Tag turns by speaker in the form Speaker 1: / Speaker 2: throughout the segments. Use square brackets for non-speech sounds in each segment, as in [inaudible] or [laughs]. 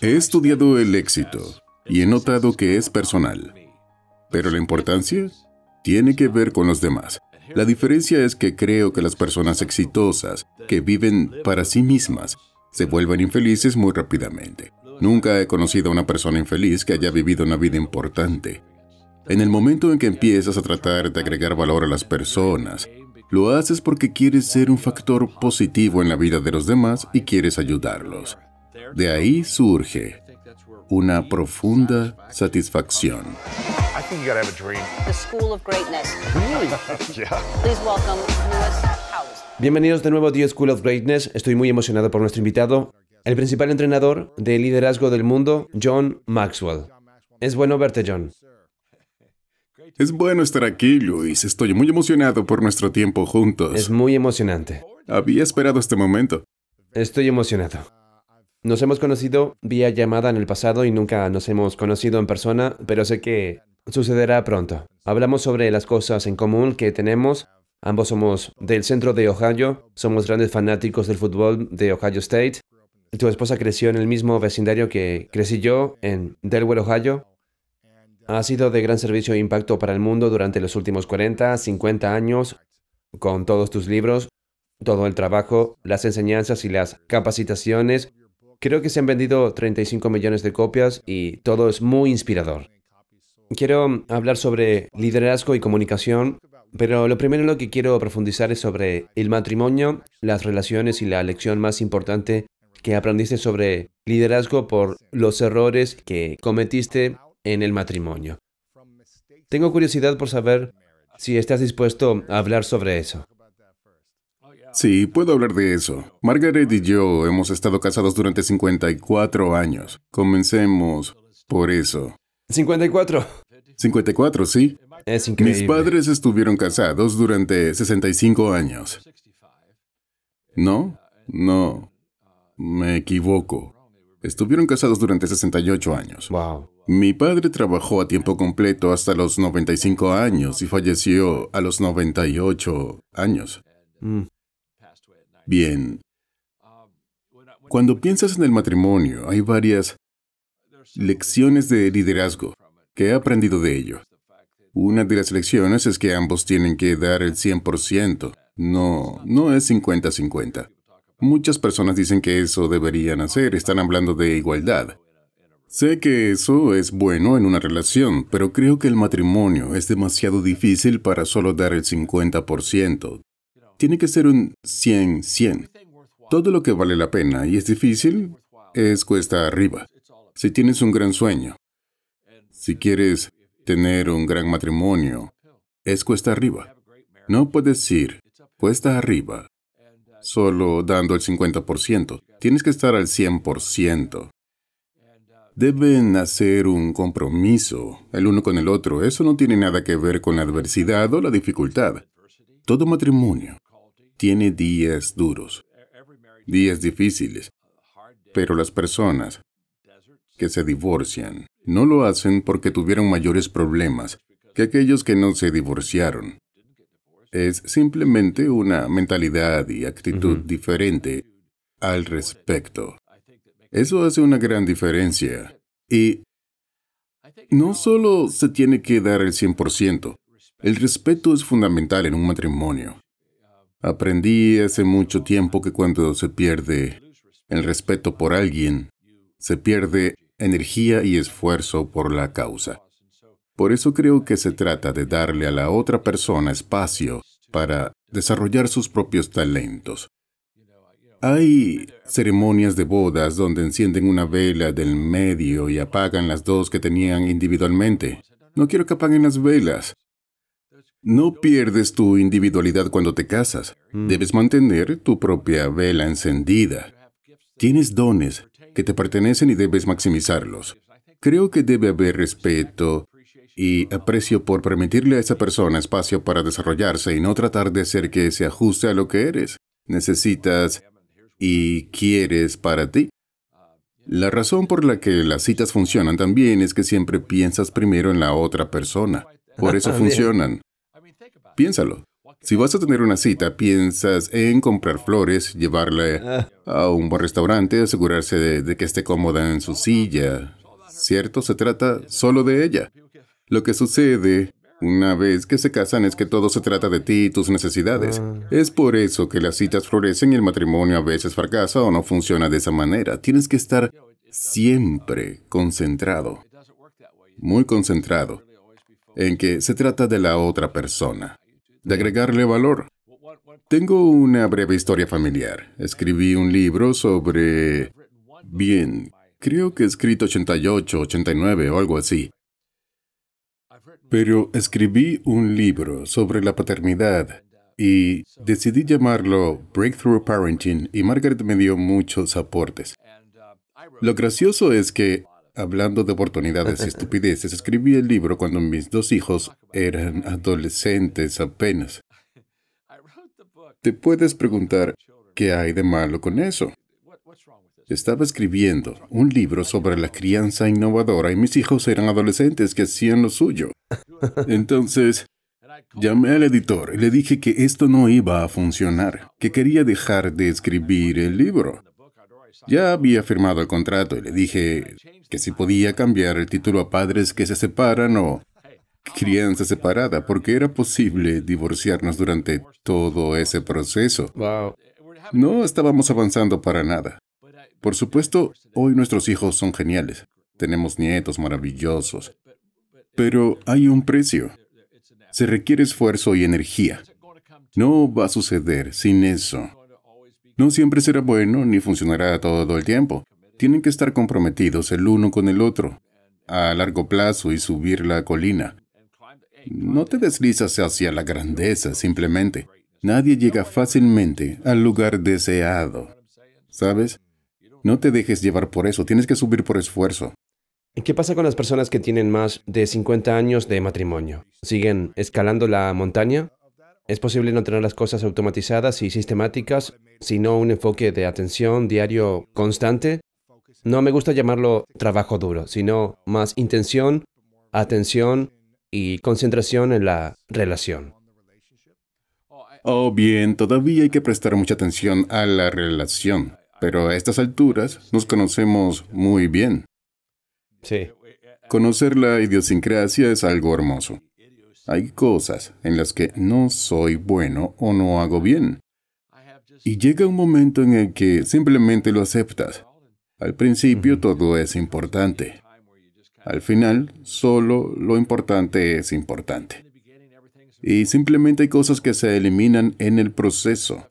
Speaker 1: He estudiado el éxito y he notado que es personal. Pero la importancia tiene que ver con los demás. La diferencia es que creo que las personas exitosas, que viven para sí mismas, se vuelven infelices muy rápidamente. Nunca he conocido a una persona infeliz que haya vivido una vida importante. En el momento en que empiezas a tratar de agregar valor a las personas, lo haces porque quieres ser un factor positivo en la vida de los demás y quieres ayudarlos. De ahí surge una profunda satisfacción.
Speaker 2: Bienvenidos de nuevo a The School of Greatness. Estoy muy emocionado por nuestro invitado, el principal entrenador de liderazgo del mundo, John Maxwell. Es bueno verte, John.
Speaker 1: Es bueno estar aquí, Luis. Estoy muy emocionado por nuestro tiempo juntos. Es muy emocionante. Había esperado este momento. Estoy emocionado. Nos hemos conocido
Speaker 2: vía llamada en el pasado y nunca nos hemos conocido en persona, pero sé que sucederá pronto. Hablamos sobre las cosas en común que tenemos. Ambos somos del centro de Ohio, somos grandes fanáticos del fútbol de Ohio State. Tu esposa creció en el mismo vecindario que crecí yo, en Delaware, Ohio. Ha sido de gran servicio e impacto para el mundo durante los últimos 40, 50 años, con todos tus libros, todo el trabajo, las enseñanzas y las capacitaciones Creo que se han vendido 35 millones de copias y todo es muy inspirador. Quiero hablar sobre liderazgo y comunicación, pero lo primero en lo que quiero profundizar es sobre el matrimonio, las relaciones y la lección más importante que aprendiste sobre liderazgo por los errores que cometiste en el matrimonio. Tengo curiosidad por saber si estás dispuesto a hablar sobre eso.
Speaker 1: Sí, puedo hablar de eso. Margaret y yo hemos estado casados durante 54 años. Comencemos por eso. 54. 54, sí. Es increíble. Mis padres estuvieron casados durante 65 años. No, no. Me equivoco. Estuvieron casados durante 68 años. Wow. Mi padre trabajó a tiempo completo hasta los 95 años y falleció a los 98 años. Mm. Bien, cuando piensas en el matrimonio, hay varias lecciones de liderazgo que he aprendido de ello. Una de las lecciones es que ambos tienen que dar el 100%. No, no es 50-50. Muchas personas dicen que eso deberían hacer, están hablando de igualdad. Sé que eso es bueno en una relación, pero creo que el matrimonio es demasiado difícil para solo dar el 50% tiene que ser un 100-100. Todo lo que vale la pena y es difícil es cuesta arriba. Si tienes un gran sueño, si quieres tener un gran matrimonio, es cuesta arriba. No puedes ir cuesta arriba solo dando el 50%. Tienes que estar al 100%. Deben hacer un compromiso el uno con el otro. Eso no tiene nada que ver con la adversidad o la dificultad. Todo matrimonio tiene días duros, días difíciles, pero las personas que se divorcian no lo hacen porque tuvieron mayores problemas que aquellos que no se divorciaron. Es simplemente una mentalidad y actitud diferente al respecto. Eso hace una gran diferencia. Y no solo se tiene que dar el 100%, el respeto es fundamental en un matrimonio. Aprendí hace mucho tiempo que cuando se pierde el respeto por alguien, se pierde energía y esfuerzo por la causa. Por eso creo que se trata de darle a la otra persona espacio para desarrollar sus propios talentos. Hay ceremonias de bodas donde encienden una vela del medio y apagan las dos que tenían individualmente. No quiero que apaguen las velas. No pierdes tu individualidad cuando te casas. Mm. Debes mantener tu propia vela encendida. Tienes dones que te pertenecen y debes maximizarlos. Creo que debe haber respeto y aprecio por permitirle a esa persona espacio para desarrollarse y no tratar de hacer que se ajuste a lo que eres, necesitas y quieres para ti. La razón por la que las citas funcionan también es que siempre piensas primero en la otra persona. Por eso [laughs] funcionan. Piénsalo. Si vas a tener una cita, piensas en comprar flores, llevarla a un buen restaurante, asegurarse de, de, que esté cómoda en su silla. ¿Cierto? Se trata solo de ella. Lo que sucede una vez que se casan es que todo se trata de ti y tus necesidades. Ah. Es por eso que las citas florecen y el matrimonio a veces fracasa o no funciona de esa manera. Tienes que estar siempre concentrado, muy concentrado, en que se trata de la otra persona de agregarle valor. Tengo una breve historia familiar. Escribí un libro sobre... Bien, creo que he escrito 88, 89 o algo así. Pero escribí un libro sobre la paternidad y decidí llamarlo Breakthrough Parenting y Margaret me dio muchos aportes. Lo gracioso es que hablando de oportunidades y [laughs] estupideces, escribí el libro cuando mis dos hijos eran adolescentes apenas. Te puedes preguntar, ¿qué hay de malo con eso? Estaba escribiendo un libro sobre la crianza innovadora y mis hijos eran adolescentes que hacían lo suyo. Entonces, llamé al editor y le dije que esto no iba a funcionar, que quería dejar de escribir el libro. Ya había firmado el contrato y le dije que si podía cambiar el título a padres que se separan o crianza separada, porque era posible divorciarnos durante todo ese proceso. No estábamos avanzando para nada. Por supuesto, hoy nuestros hijos son geniales. Tenemos nietos maravillosos. Pero hay un precio. Se requiere esfuerzo y energía. No va a suceder sin eso. No siempre será bueno ni funcionará todo el tiempo. Tienen que estar comprometidos el uno con el otro, a largo plazo y subir la colina. No te deslizas hacia la grandeza simplemente. Nadie llega fácilmente al lugar deseado. ¿Sabes? No te dejes llevar por eso, tienes que subir por esfuerzo.
Speaker 2: ¿Qué pasa con las personas que tienen más de 50 años de matrimonio? ¿Siguen escalando la montaña? Es posible no tener las cosas automatizadas y sistemáticas, sino un enfoque de atención diario constante. No me gusta llamarlo trabajo duro, sino más intención, atención y concentración en la relación.
Speaker 1: Oh, bien, todavía hay que prestar mucha atención a la relación, pero a estas alturas nos conocemos muy bien. Sí. Conocer la idiosincrasia es algo hermoso. Hay cosas en las que no soy bueno o no hago bien. Y llega un momento en el que simplemente lo aceptas. Al principio todo es importante. Al final, solo lo importante es importante. Y simplemente hay cosas que se eliminan en el proceso.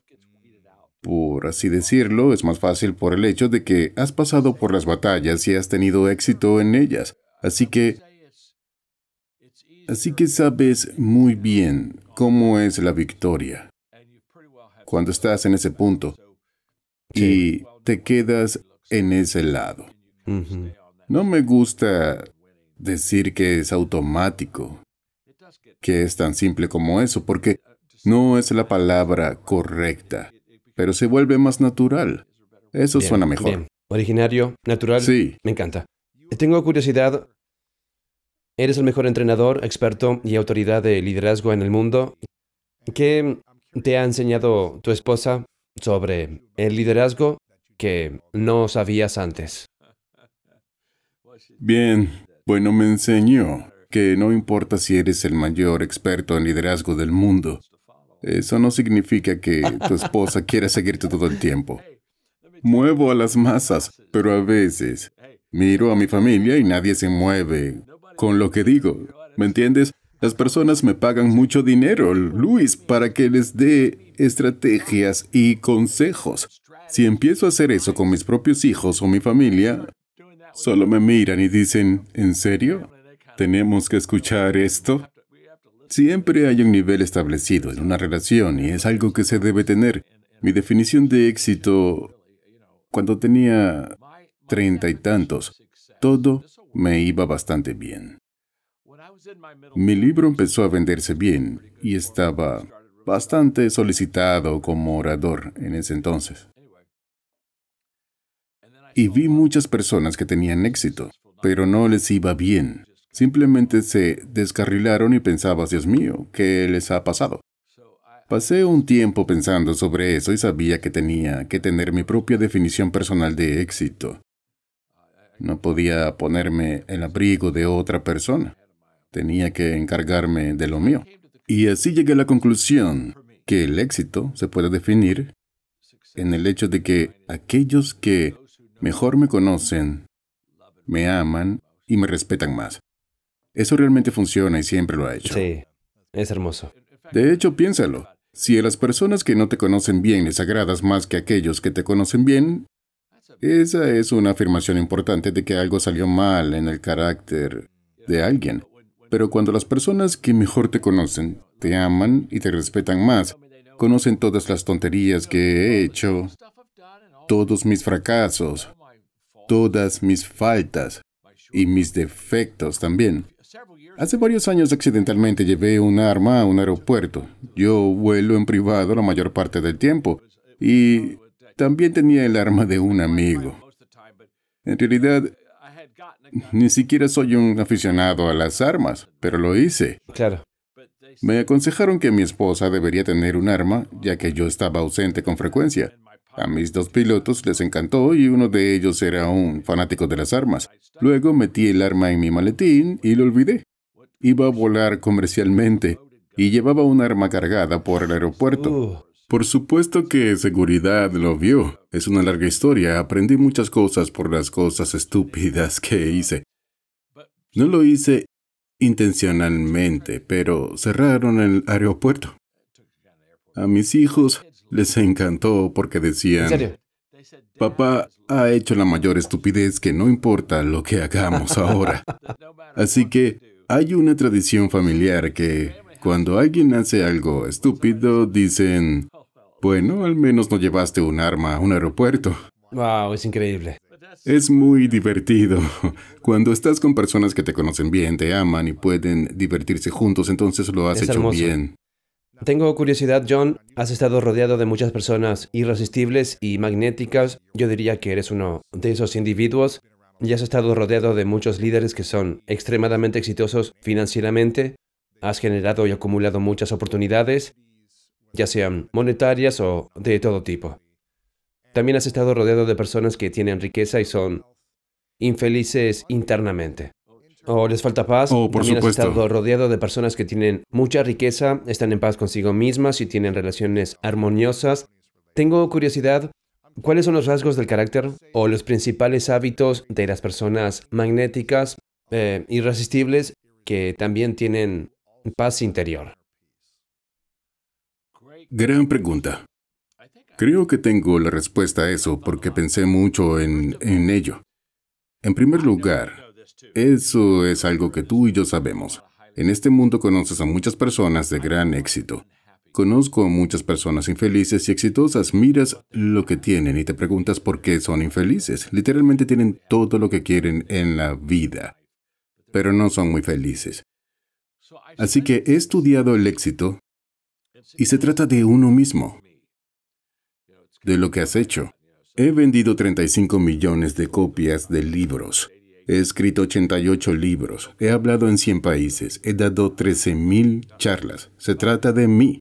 Speaker 1: Por así decirlo, es más fácil por el hecho de que has pasado por las batallas y has tenido éxito en ellas. Así que Así que sabes muy bien cómo es la victoria cuando estás en ese punto y te quedas en ese lado. No me gusta decir que es automático, que es tan simple como eso, porque no es la palabra correcta, pero se vuelve más natural. Eso suena mejor.
Speaker 2: Originario, natural. Sí. Me encanta. Tengo curiosidad Eres el mejor entrenador, experto y autoridad de liderazgo en el mundo. ¿Qué te ha enseñado tu esposa sobre el liderazgo que no sabías antes?
Speaker 1: Bien, bueno, me enseñó que no importa si eres el mayor experto en liderazgo del mundo, eso no significa que tu [laughs] esposa quiera seguirte todo el tiempo. Muevo a las masas, pero a veces miro a mi familia y nadie se mueve con lo que digo. ¿Me entiendes? Las personas me pagan mucho dinero, Luis, para que les dé estrategias y consejos. Si empiezo a hacer eso con mis propios hijos o mi familia, solo me miran y dicen, ¿en serio? ¿Tenemos que escuchar esto? Siempre hay un nivel establecido en una relación y es algo que se debe tener. Mi definición de éxito, cuando tenía treinta y tantos, todo me iba bastante bien. Mi libro empezó a venderse bien y estaba bastante solicitado como orador en ese entonces. Y vi muchas personas que tenían éxito, pero no les iba bien. Simplemente se descarrilaron y pensabas, Dios mío, ¿qué les ha pasado? Pasé un tiempo pensando sobre eso y sabía que tenía que tener mi propia definición personal de éxito. No podía ponerme el abrigo de otra persona. Tenía que encargarme de lo mío. Y así llegué a la conclusión que el éxito se puede definir en el hecho de que aquellos que mejor me conocen, me aman y me respetan más. Eso realmente funciona y siempre lo ha hecho. Sí, es hermoso. De hecho, piénsalo. Si a las personas que no te conocen bien les agradas más que a aquellos que te conocen bien, esa es una afirmación importante de que algo salió mal en el carácter de alguien. Pero cuando las personas que mejor te conocen, te aman y te respetan más, conocen todas las tonterías que he hecho, todos mis fracasos, todas mis faltas y mis defectos también. Hace varios años accidentalmente llevé un arma a un aeropuerto. Yo vuelo en privado la mayor parte del tiempo y también tenía el arma de un amigo. En realidad, ni siquiera soy un aficionado a las armas, pero lo hice. Claro. Me aconsejaron que mi esposa debería tener un arma, ya que yo estaba ausente con frecuencia. A mis dos pilotos les encantó y uno de ellos era un fanático de las armas. Luego metí el arma en mi maletín y lo olvidé. Iba a volar comercialmente y llevaba un arma cargada por el aeropuerto. Uh. Por supuesto que seguridad lo vio. Es una larga historia. Aprendí muchas cosas por las cosas estúpidas que hice. No lo hice intencionalmente, pero cerraron el aeropuerto. A mis hijos les encantó porque decían, papá ha hecho la mayor estupidez que no importa lo que hagamos ahora. [laughs] Así que hay una tradición familiar que cuando alguien hace algo estúpido, dicen, bueno, al menos no llevaste un arma a un aeropuerto.
Speaker 2: Wow, es increíble.
Speaker 1: Es muy divertido. Cuando estás con personas que te conocen bien, te aman y pueden divertirse juntos, entonces lo has hecho bien.
Speaker 2: Tengo curiosidad, John. Has estado rodeado de muchas personas irresistibles y magnéticas. Yo diría que eres uno de esos individuos. Y has estado rodeado de muchos líderes que son extremadamente exitosos financieramente, has generado y acumulado muchas oportunidades, ya sean monetarias o de todo tipo. También has estado rodeado de personas que tienen riqueza y son infelices internamente. O les falta paz. O oh, por También supuesto. has estado rodeado de personas que tienen mucha riqueza, están en paz consigo mismas y tienen relaciones armoniosas. Tengo curiosidad, ¿cuáles son los rasgos del carácter o los principales hábitos de las personas magnéticas, eh, irresistibles, que también tienen paz
Speaker 1: interior? Gran pregunta. Creo que tengo la respuesta a eso porque pensé mucho en, ello. En primer lugar, eso es algo que tú y yo sabemos. En este mundo conoces a muchas personas de gran éxito. Conozco a muchas personas infelices y exitosas. Miras lo que tienen y te preguntas por qué son infelices. Literalmente tienen todo lo que quieren en la vida, pero no son muy felices. Así que he estudiado el éxito y se trata de uno mismo, de lo que has hecho. He vendido 35 millones de copias de libros. He escrito 88 libros. He hablado en 100 países. He dado 13.000 charlas. Se trata de mí.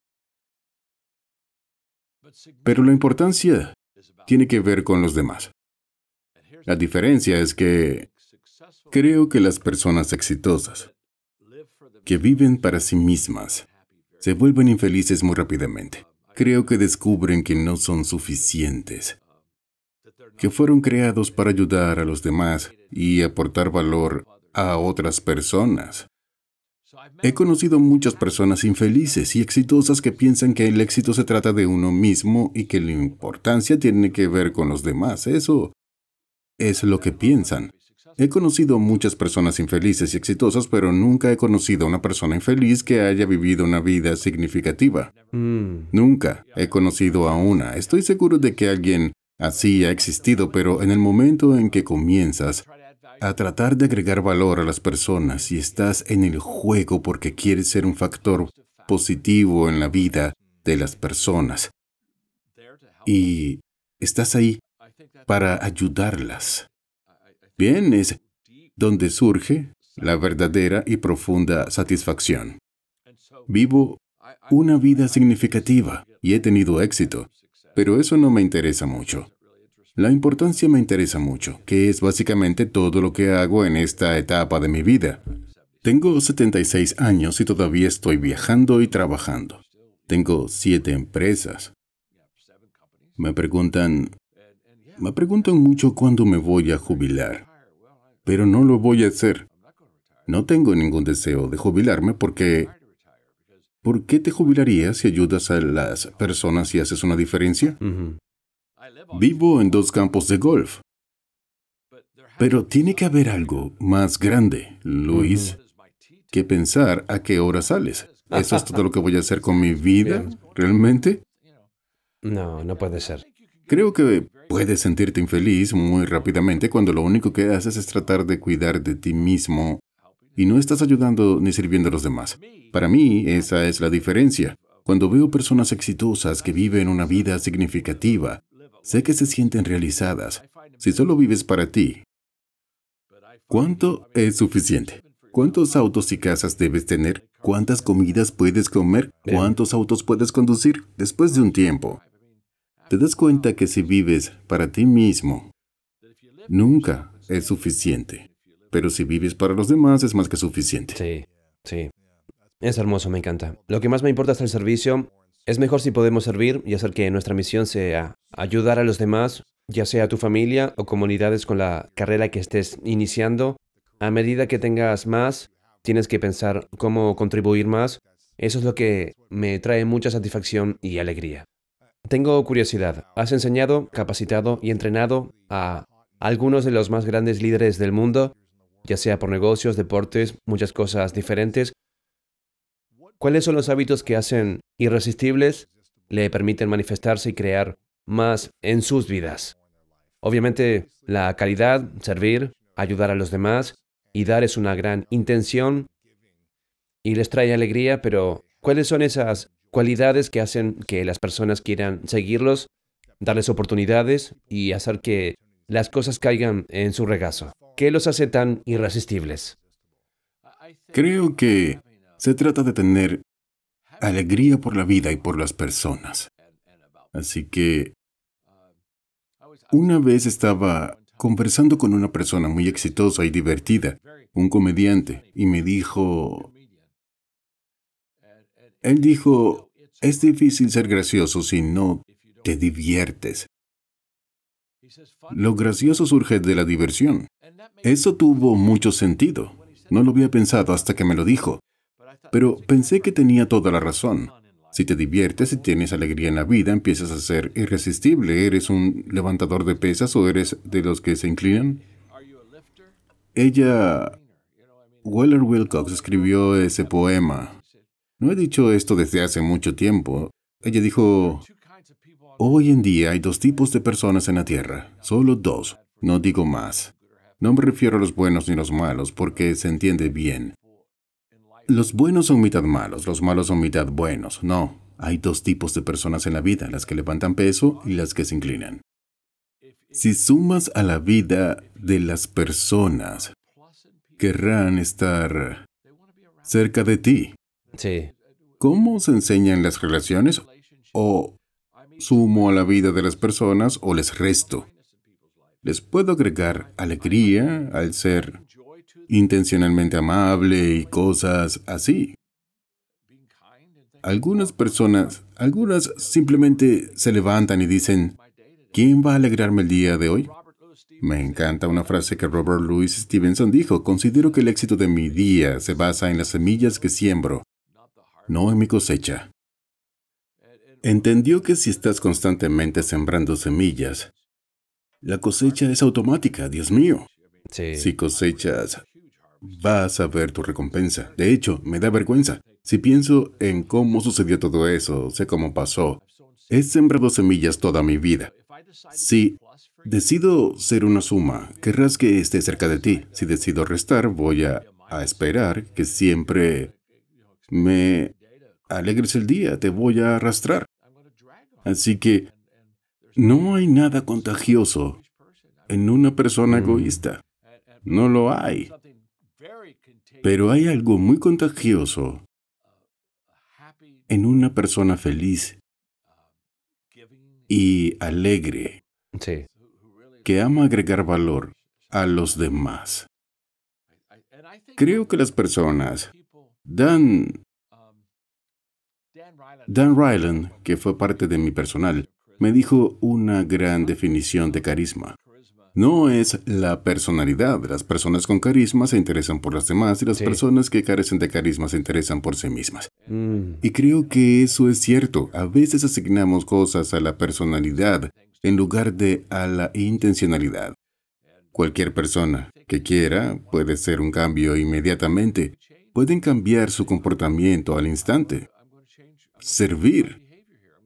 Speaker 1: Pero la importancia tiene que ver con los demás. La diferencia es que creo que las personas exitosas que viven para sí mismas, se vuelven infelices muy rápidamente. Creo que descubren que no son suficientes, que fueron creados para ayudar a los demás y aportar valor a otras personas. He conocido muchas personas infelices y exitosas que piensan que el éxito se trata de uno mismo y que la importancia tiene que ver con los demás. Eso es lo que piensan. He conocido muchas personas infelices y exitosas, pero nunca he conocido a una persona infeliz que haya vivido una vida significativa. Mm. Nunca he conocido a una. Estoy seguro de que alguien así ha existido, pero en el momento en que comienzas a tratar de agregar valor a las personas y estás en el juego porque quieres ser un factor positivo en la vida de las personas, y estás ahí para ayudarlas. Bien, es donde surge la verdadera y profunda satisfacción. Vivo una vida significativa y he tenido éxito, pero eso no me interesa mucho. La importancia me interesa mucho, que es básicamente todo lo que hago en esta etapa de mi vida. Tengo 76 años y todavía estoy viajando y trabajando. Tengo siete empresas. Me preguntan, me preguntan mucho cuándo me voy a jubilar pero no lo voy a hacer. No tengo ningún deseo de jubilarme porque... ¿Por qué te jubilarías si ayudas a las personas y haces una diferencia? Vivo en dos campos de golf. Pero tiene que haber algo más grande, Luis, que pensar a qué hora sales. ¿Eso es todo lo que voy a hacer con mi vida? [laughs] ¿Realmente? No, no puede ser. Creo que puedes sentirte infeliz muy rápidamente cuando lo único que haces es tratar de cuidar de ti mismo y no estás ayudando ni sirviendo a los demás. Para mí, esa es la diferencia. Cuando veo personas exitosas que viven una vida significativa, sé que se sienten realizadas. Si solo vives para ti, ¿cuánto es suficiente? ¿Cuántos autos y casas debes tener? ¿Cuántas comidas puedes comer? ¿Cuántos autos puedes conducir? Después de un tiempo, te das cuenta que si vives para ti mismo, nunca es suficiente. Pero si vives para los demás, es más que suficiente. Sí, sí. Es hermoso, me encanta.
Speaker 2: Lo que más me importa es el servicio. Es mejor si podemos servir y hacer que nuestra misión sea ayudar a los demás, ya sea a tu familia o comunidades con la carrera que estés iniciando. A medida que tengas más, tienes que pensar cómo contribuir más. Eso es lo que me trae mucha satisfacción y alegría. Tengo curiosidad. Has enseñado, capacitado y entrenado a algunos de los más grandes líderes del mundo, ya sea por negocios, deportes, muchas cosas diferentes. ¿Cuáles son los hábitos que hacen irresistibles, le permiten manifestarse y crear más en sus vidas? Obviamente, la calidad, servir, ayudar a los demás y dar es una gran intención y les trae alegría, pero ¿cuáles son esas cualidades que hacen que las personas quieran seguirlos, darles oportunidades y hacer que las cosas caigan en su regazo. ¿Qué los hace tan irresistibles?
Speaker 1: Creo que se trata de tener alegría por la vida y por las personas. Así que una vez estaba conversando con una persona muy exitosa y divertida, un comediante, y me dijo, él dijo, es difícil ser gracioso si no te diviertes. Lo gracioso surge de la diversión. Eso tuvo mucho sentido. No lo había pensado hasta que me lo dijo. Pero pensé que tenía toda la razón. Si te diviertes y tienes alegría en la vida, empiezas a ser irresistible. ¿Eres un levantador de pesas o eres de los que se inclinan? Ella... Weller Wilcox escribió ese poema. No he dicho esto desde hace mucho tiempo. Ella dijo, hoy en día hay dos tipos de personas en la Tierra, solo dos, no digo más. No me refiero a los buenos ni los malos, porque se entiende bien. Los buenos son mitad malos, los malos son mitad buenos, no. Hay dos tipos de personas en la vida, las que levantan peso y las que se inclinan. Si sumas a la vida de las personas, querrán estar cerca de ti. Sí. ¿Cómo se enseñan las relaciones? ¿O sumo a la vida de las personas o les resto? Les puedo agregar alegría al ser intencionalmente amable y cosas así. Algunas personas, algunas simplemente se levantan y dicen, ¿quién va a alegrarme el día de hoy? Me encanta una frase que Robert Louis Stevenson dijo, considero que el éxito de mi día se basa en las semillas que siembro no en mi cosecha. Entendió que si estás constantemente sembrando semillas, la cosecha es automática, Dios mío. Si cosechas, vas a ver tu recompensa. De hecho, me da vergüenza. Si pienso en cómo sucedió todo eso, sé cómo pasó. He sembrado semillas toda mi vida. Si decido ser una suma, querrás que esté cerca de ti. Si decido restar, voy a esperar que siempre me alegres el día, te voy a arrastrar. Así que no hay nada contagioso en una persona mm. egoísta. No lo hay. Pero hay algo muy contagioso en una persona feliz y alegre que ama agregar valor a los demás. Creo que las personas dan Dan Ryland, que fue parte de mi personal, me dijo una gran definición de carisma. No es la personalidad. Las personas con carisma se interesan por las demás y las personas que carecen de carisma se interesan por sí mismas. Mm. Y creo que eso es cierto. A veces asignamos cosas a la personalidad en lugar de a la intencionalidad. Cualquier persona que quiera puede ser un cambio inmediatamente. Pueden cambiar su comportamiento al instante servir,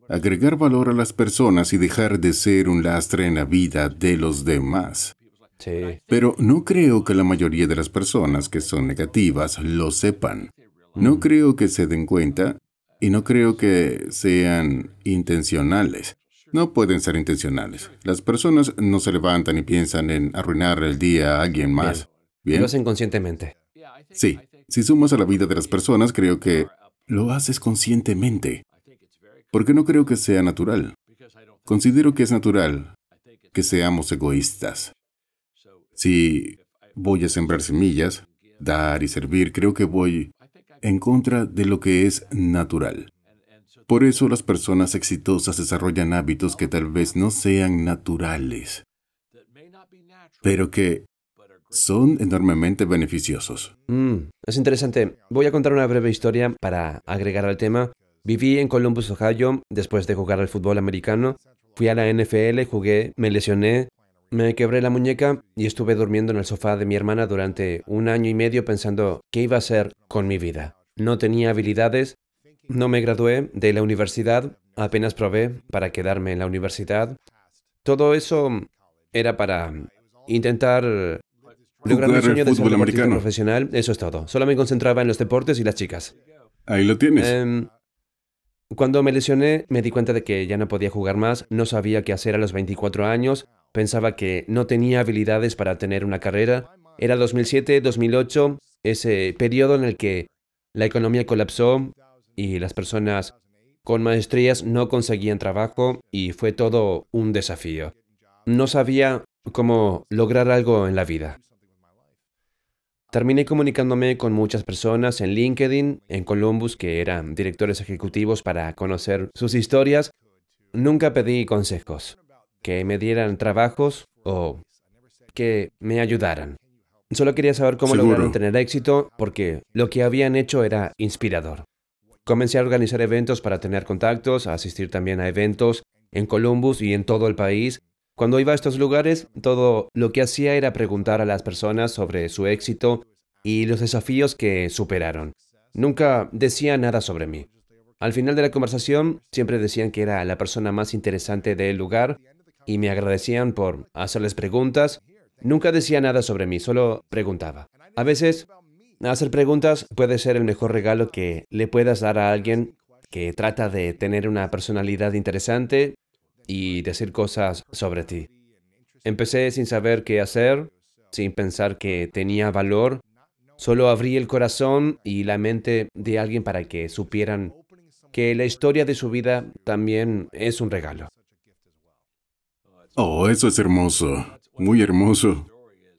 Speaker 1: agregar valor a las personas y dejar de ser un lastre en la vida de los demás. Sí. Pero no creo que la mayoría de las personas que son negativas lo sepan. No mm. creo que se den cuenta y no creo que sean intencionales. No pueden ser intencionales. Las personas no se levantan y piensan en arruinar el día a alguien más. Bien. Lo hacen
Speaker 2: conscientemente.
Speaker 1: Sí. Si sumas a la vida de las personas, creo que lo haces conscientemente, porque no creo que sea natural. Considero que es natural que seamos egoístas. Si voy a sembrar semillas, dar y servir, creo que voy en contra de lo que es natural. Por eso las personas exitosas desarrollan hábitos que tal vez no sean naturales, pero que son enormemente beneficiosos.
Speaker 2: Mm, es interesante. Voy a contar una breve historia para agregar al tema. Viví en Columbus, Ohio, después de jugar al fútbol americano. Fui a la NFL, jugué, me lesioné, me quebré la muñeca y estuve durmiendo en el sofá de mi hermana durante un año y medio pensando qué iba a hacer con mi vida. No tenía habilidades, no me gradué de la universidad, apenas probé para quedarme en la universidad. Todo eso era para intentar
Speaker 1: Lograr gran sueño de ser americano.
Speaker 2: profesional, eso es todo. Solo me concentraba en los deportes y las chicas. Ahí lo tienes. Em, cuando me lesioné, me di cuenta de que ya no podía jugar más, no sabía qué hacer a los 24 años, pensaba que no tenía habilidades para tener una carrera. Era 2007, 2008, ese periodo en el que la economía colapsó y las personas con maestrías no conseguían trabajo y fue todo un desafío. No sabía cómo lograr algo en la vida. Terminé comunicándome con muchas personas en LinkedIn, en Columbus, que eran directores ejecutivos para conocer sus historias. Nunca pedí consejos, que me dieran trabajos o que me ayudaran. Solo quería saber cómo lograron tener éxito porque lo que habían hecho era inspirador. Comencé a organizar eventos para tener contactos, a asistir también a eventos en Columbus y en todo el país, cuando iba a estos lugares, todo lo que hacía era preguntar a las personas sobre su éxito y los desafíos que superaron. Nunca decía nada sobre mí. Al final de la conversación, siempre decían que era la persona más interesante del lugar y me agradecían por hacerles preguntas. Nunca decía nada sobre mí, solo preguntaba. A veces, hacer preguntas puede ser el mejor regalo que le puedas dar a alguien que trata de tener una personalidad interesante y decir cosas sobre ti. Empecé sin saber qué hacer, sin pensar que tenía valor. Solo abrí el corazón y la mente de alguien para que supieran que la historia de su vida también es un regalo.
Speaker 1: Oh, eso es hermoso, muy hermoso.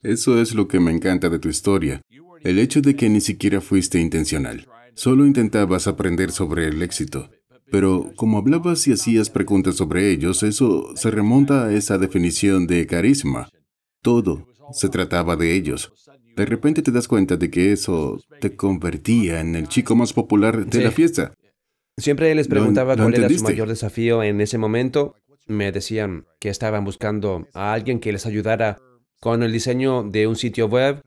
Speaker 1: Eso es lo que me encanta de tu historia, el hecho de que ni siquiera fuiste intencional. Solo intentabas aprender sobre el éxito. Pero como hablabas y hacías preguntas sobre ellos, eso se remonta a esa definición de carisma. Todo se trataba de ellos. De repente te das cuenta de que eso te convertía en el chico más popular de la fiesta.
Speaker 2: Siempre les preguntaba cuál era su mayor desafío en ese momento. Me decían que estaban buscando a alguien que les ayudara con el diseño de un sitio web,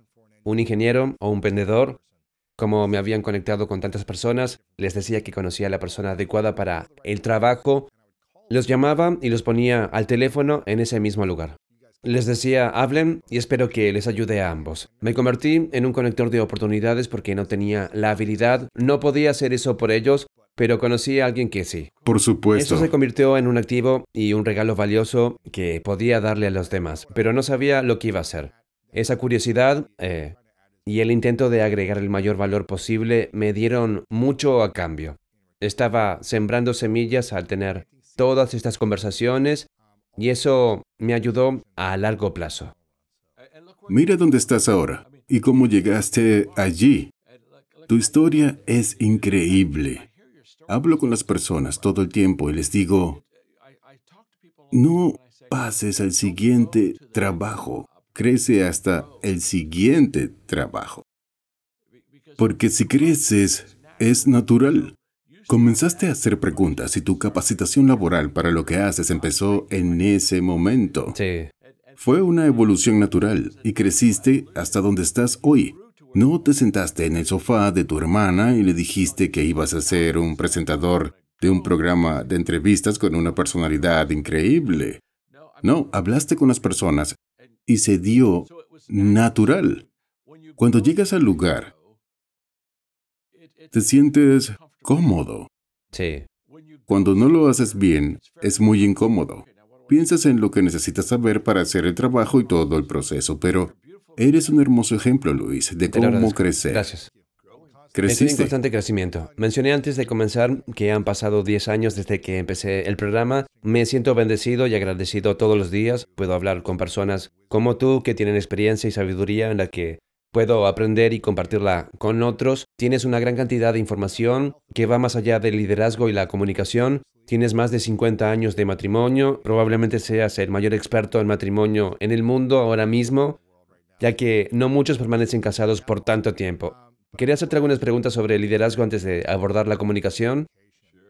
Speaker 2: un ingeniero o un vendedor. Como me habían conectado con tantas personas, les decía que conocía a la persona adecuada para el trabajo. Los llamaba y los ponía al teléfono en ese mismo lugar. Les decía, hablen y espero que les ayude a ambos. Me convertí en un conector de oportunidades porque no tenía la habilidad, no podía hacer eso por ellos, pero conocí a alguien que sí.
Speaker 1: Por supuesto. Eso se
Speaker 2: convirtió en un activo y un regalo valioso que podía darle a los demás, pero no sabía lo que iba a hacer. Esa curiosidad eh, y el intento de agregar el mayor valor posible me dieron mucho a cambio. Estaba sembrando semillas al tener todas estas conversaciones y eso me ayudó a largo plazo.
Speaker 1: Mira dónde estás ahora y cómo llegaste allí. Tu historia es increíble. Hablo con las personas todo el tiempo y les digo, no pases al siguiente trabajo crece hasta el siguiente trabajo. Porque si creces, es natural. Comenzaste a hacer preguntas y tu capacitación laboral para lo que haces empezó en ese momento. Sí. Fue una evolución natural y creciste hasta donde estás hoy. No te sentaste en el sofá de tu hermana y le dijiste que ibas a ser un presentador de un programa de entrevistas con una personalidad increíble. No, hablaste con las personas y se dio natural. Cuando llegas al lugar, te sientes cómodo. Sí. Cuando no lo haces bien, es muy incómodo. Piensas en lo que necesitas saber para hacer el trabajo y todo el proceso, pero eres un hermoso ejemplo, Luis, de cómo crecer. Gracias. Creciste. Estoy constante crecimiento.
Speaker 2: Mencioné antes de comenzar que han pasado 10 años desde que empecé el programa. Me siento bendecido y agradecido todos los días. Puedo hablar con personas como tú que tienen experiencia y sabiduría en la que puedo aprender y compartirla con otros. Tienes una gran cantidad de información que va más allá del liderazgo y la comunicación. Tienes más de 50 años de matrimonio. Probablemente seas el mayor experto en matrimonio en el mundo ahora mismo, ya que no muchos permanecen casados por tanto tiempo. Quería hacerte algunas preguntas sobre liderazgo antes de abordar la comunicación.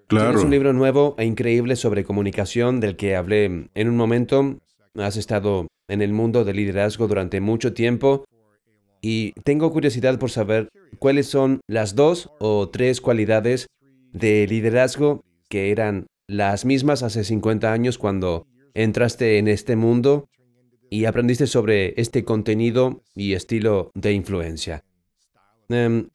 Speaker 2: Claro. Tienes un libro nuevo e increíble sobre comunicación del que hablé en un momento. Has estado en el mundo del liderazgo durante mucho tiempo y tengo curiosidad por saber cuáles son las dos o tres cualidades de liderazgo que eran las mismas hace 50 años cuando entraste en este mundo y aprendiste sobre este contenido y estilo de influencia. Em,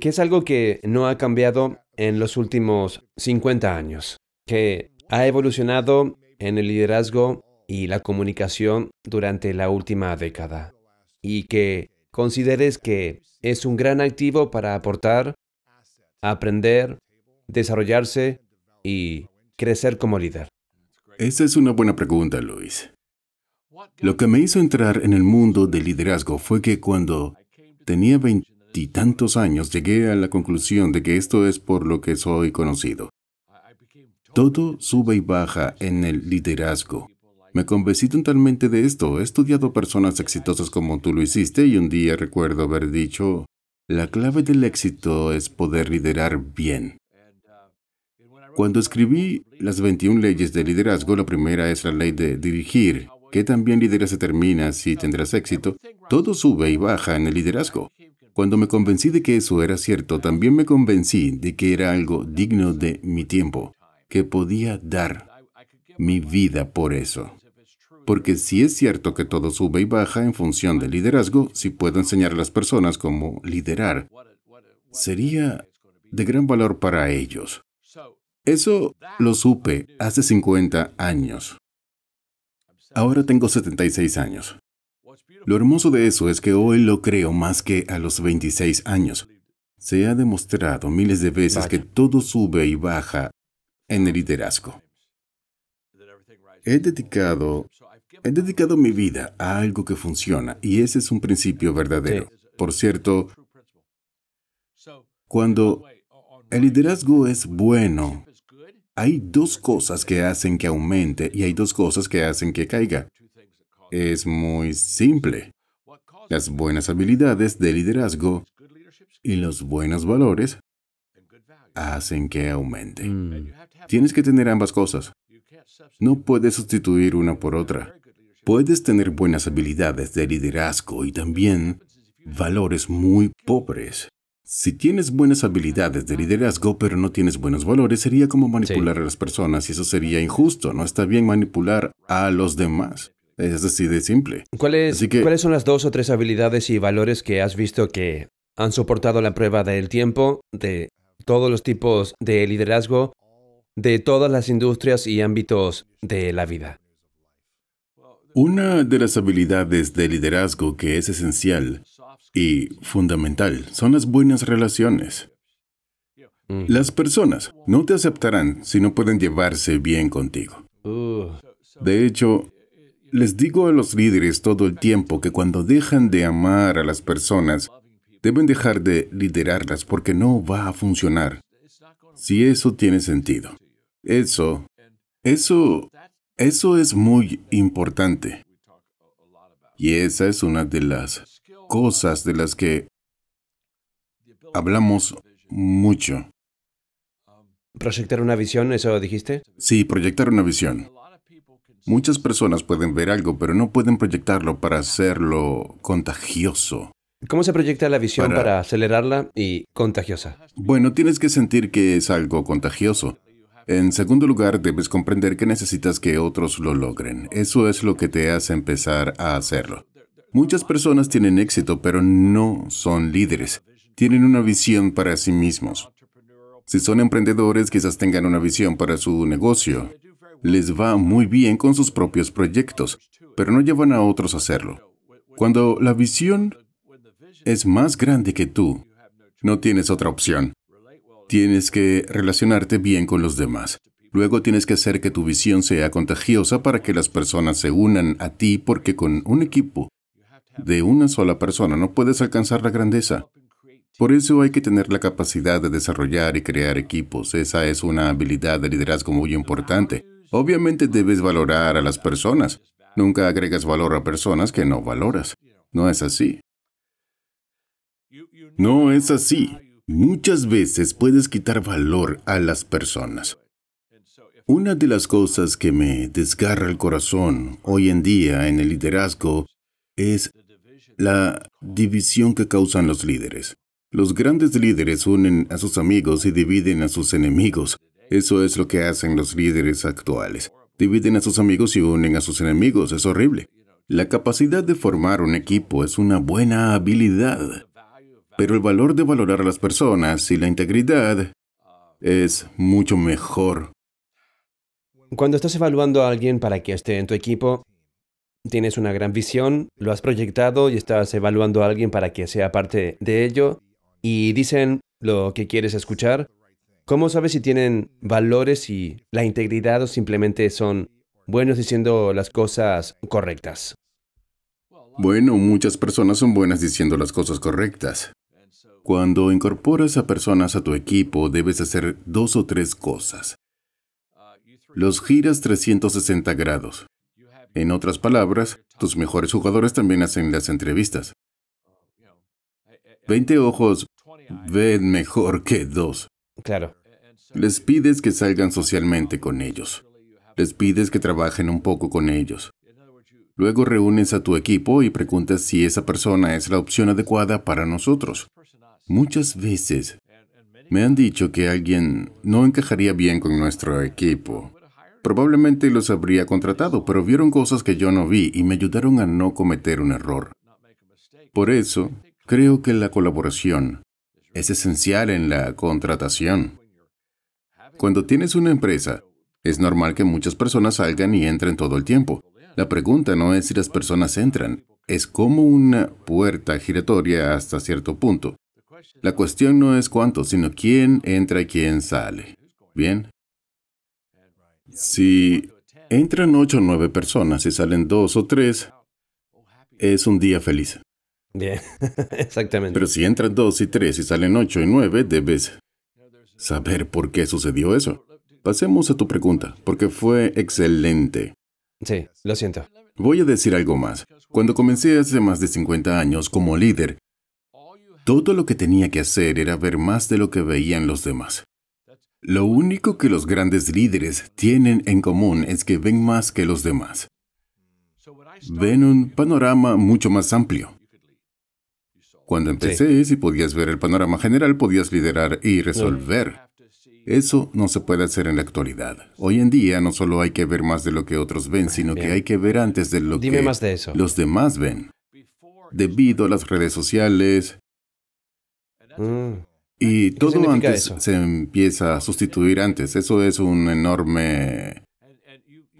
Speaker 2: que es algo que no ha cambiado en los últimos 50 años, que ha evolucionado en el liderazgo y la comunicación durante la última década, y que consideres que es un gran activo para aportar, aprender,
Speaker 1: desarrollarse y crecer como líder. Esa es una buena pregunta, Luis. Lo que me hizo entrar en el mundo del liderazgo fue que cuando tenía veintitantos años, llegué a la conclusión de que esto es por lo que soy conocido. Todo sube y baja en el liderazgo. Me convencí totalmente de esto. He estudiado personas exitosas como tú lo hiciste y un día recuerdo haber dicho, la clave del éxito es poder liderar bien. Cuando escribí las 21 leyes de liderazgo, la primera es la ley de dirigir que también lideras se termina si tendrás éxito, todo sube y baja en el liderazgo. Cuando me convencí de que eso era cierto, también me convencí de que era algo digno de mi tiempo, que podía dar mi vida por eso. Porque si es cierto que todo sube y baja en función del liderazgo, si puedo enseñar a las personas cómo liderar, sería de gran valor para ellos. Eso lo supe hace 50 años. Ahora tengo 76 años. Lo hermoso de eso es que hoy lo creo más que a los 26 años. Se ha demostrado miles de veces que todo sube y baja en el liderazgo. He dedicado, he dedicado mi vida a algo que funciona y ese es un principio verdadero. Por cierto, cuando el liderazgo es bueno, hay dos cosas que hacen que aumente y hay dos cosas que hacen que caiga. Es muy simple. Las buenas habilidades de liderazgo y los buenos valores hacen que aumente. Mm. Tienes que tener ambas cosas. No puedes sustituir una por otra. Puedes tener buenas habilidades de liderazgo y también valores muy pobres. Si tienes buenas habilidades de liderazgo, pero no tienes buenos valores, sería como manipular a las personas y eso sería injusto. No está bien manipular a los demás. Es así de simple.
Speaker 2: ¿Cuáles son las dos o tres habilidades y valores que has visto que han soportado la prueba del tiempo, de todos los tipos de liderazgo, de todas las industrias y ámbitos de la vida?
Speaker 1: Una de las habilidades de liderazgo que es esencial y fundamental son las buenas relaciones. Las personas no te aceptarán si no pueden llevarse bien contigo. De hecho, les digo a los líderes todo el tiempo que cuando dejan de amar a las personas, deben dejar de liderarlas porque no va a funcionar. Si eso tiene sentido. Eso, eso, eso es muy importante. Y esa es una de las cosas de las que hablamos mucho.
Speaker 2: ¿Proyectar una visión, eso dijiste?
Speaker 1: Sí, proyectar una visión. Muchas personas pueden ver algo, pero no pueden proyectarlo para hacerlo contagioso.
Speaker 2: ¿Cómo se proyecta la visión para... acelerarla y contagiosa?
Speaker 1: Bueno, tienes que sentir que es algo contagioso. En segundo lugar, debes comprender que necesitas que otros lo logren. Eso es lo que te hace empezar a hacerlo. Muchas personas tienen éxito, pero no son líderes. Tienen una visión para sí mismos. Si son emprendedores, quizás tengan una visión para su negocio. Les va muy bien con sus propios proyectos, pero no llevan a otros a hacerlo. Cuando la visión es más grande que tú, no tienes otra opción. Tienes que relacionarte bien con los demás. Luego tienes que hacer que tu visión sea contagiosa para que las personas se unan a ti porque con un equipo de una sola persona, no puedes alcanzar la grandeza. Por eso hay que tener la capacidad de desarrollar y crear equipos. Esa es una habilidad de liderazgo muy importante. Obviamente debes valorar a las personas. Nunca agregas valor a personas que no valoras. No es así. No es así. Muchas veces puedes quitar valor a las personas. Una de las cosas que me desgarra el corazón hoy en día en el liderazgo es la división que causan los líderes. Los grandes líderes unen a sus amigos y dividen a sus enemigos. Eso es lo que hacen los líderes actuales. Dividen a sus amigos y unen a sus enemigos. Es horrible. La capacidad de formar un equipo es una buena habilidad, pero el valor de valorar a las personas y la integridad es mucho mejor. Cuando estás evaluando a alguien para
Speaker 2: que esté en tu equipo, tienes una gran visión, lo has proyectado y estás evaluando a alguien para que sea parte de ello y dicen lo que quieres escuchar, ¿cómo sabes si tienen valores y la integridad o simplemente son buenos diciendo las cosas correctas?
Speaker 1: Bueno, muchas personas son buenas diciendo las cosas correctas. Cuando incorporas a personas a tu equipo, debes hacer dos o tres cosas. Los giras 360 grados. En otras palabras, tus mejores jugadores también hacen las entrevistas. Veinte ojos ven mejor que dos. Claro. Les pides que salgan socialmente con ellos. Les pides que trabajen un poco con ellos. Luego reúnes a tu equipo y preguntas si esa persona es la opción adecuada para nosotros. Muchas veces me han dicho que alguien no encajaría bien con nuestro equipo. Probablemente los habría contratado, pero vieron cosas que yo no vi y me ayudaron a no cometer un error. Por eso, creo que la colaboración es esencial en la contratación. Cuando tienes una empresa, es normal que muchas personas salgan y entren todo el tiempo. La pregunta no es si las personas entran, es como una puerta giratoria hasta cierto punto. La cuestión no es cuánto, sino quién entra y quién sale. Bien, si entran ocho o nueve personas y salen dos o tres, es un día feliz. Bien, [laughs] exactamente. Pero si entran dos y tres y salen ocho y nueve, debes saber por qué sucedió eso. Pasemos a tu pregunta, porque fue excelente. Sí, lo siento. Voy a decir algo más. Cuando comencé hace más de 50 años como líder, todo lo que tenía que hacer era ver más de lo que veían los demás. Lo único que los grandes líderes tienen en común es que ven más que los demás. Ven un panorama mucho más amplio. Cuando empecé, y si podías ver el panorama general, podías liderar y resolver. Eso no se puede hacer en la actualidad. Hoy en día no solo hay que ver más de lo que otros ven, sino que hay que ver antes de lo que los demás ven. Debido a las redes sociales, mm. Y todo antes se empieza a sustituir antes. Eso es un enorme...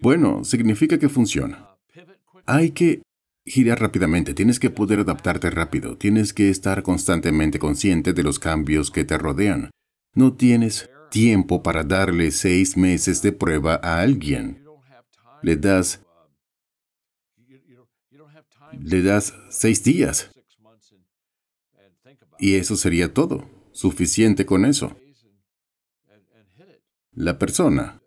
Speaker 1: Bueno, significa que funciona. Hay que girar rápidamente, tienes que poder adaptarte rápido, tienes que estar constantemente consciente de los cambios que te rodean. No tienes tiempo para darle seis meses de prueba a alguien. Le das... Le das seis días. Y eso sería todo. Suficiente con eso. La persona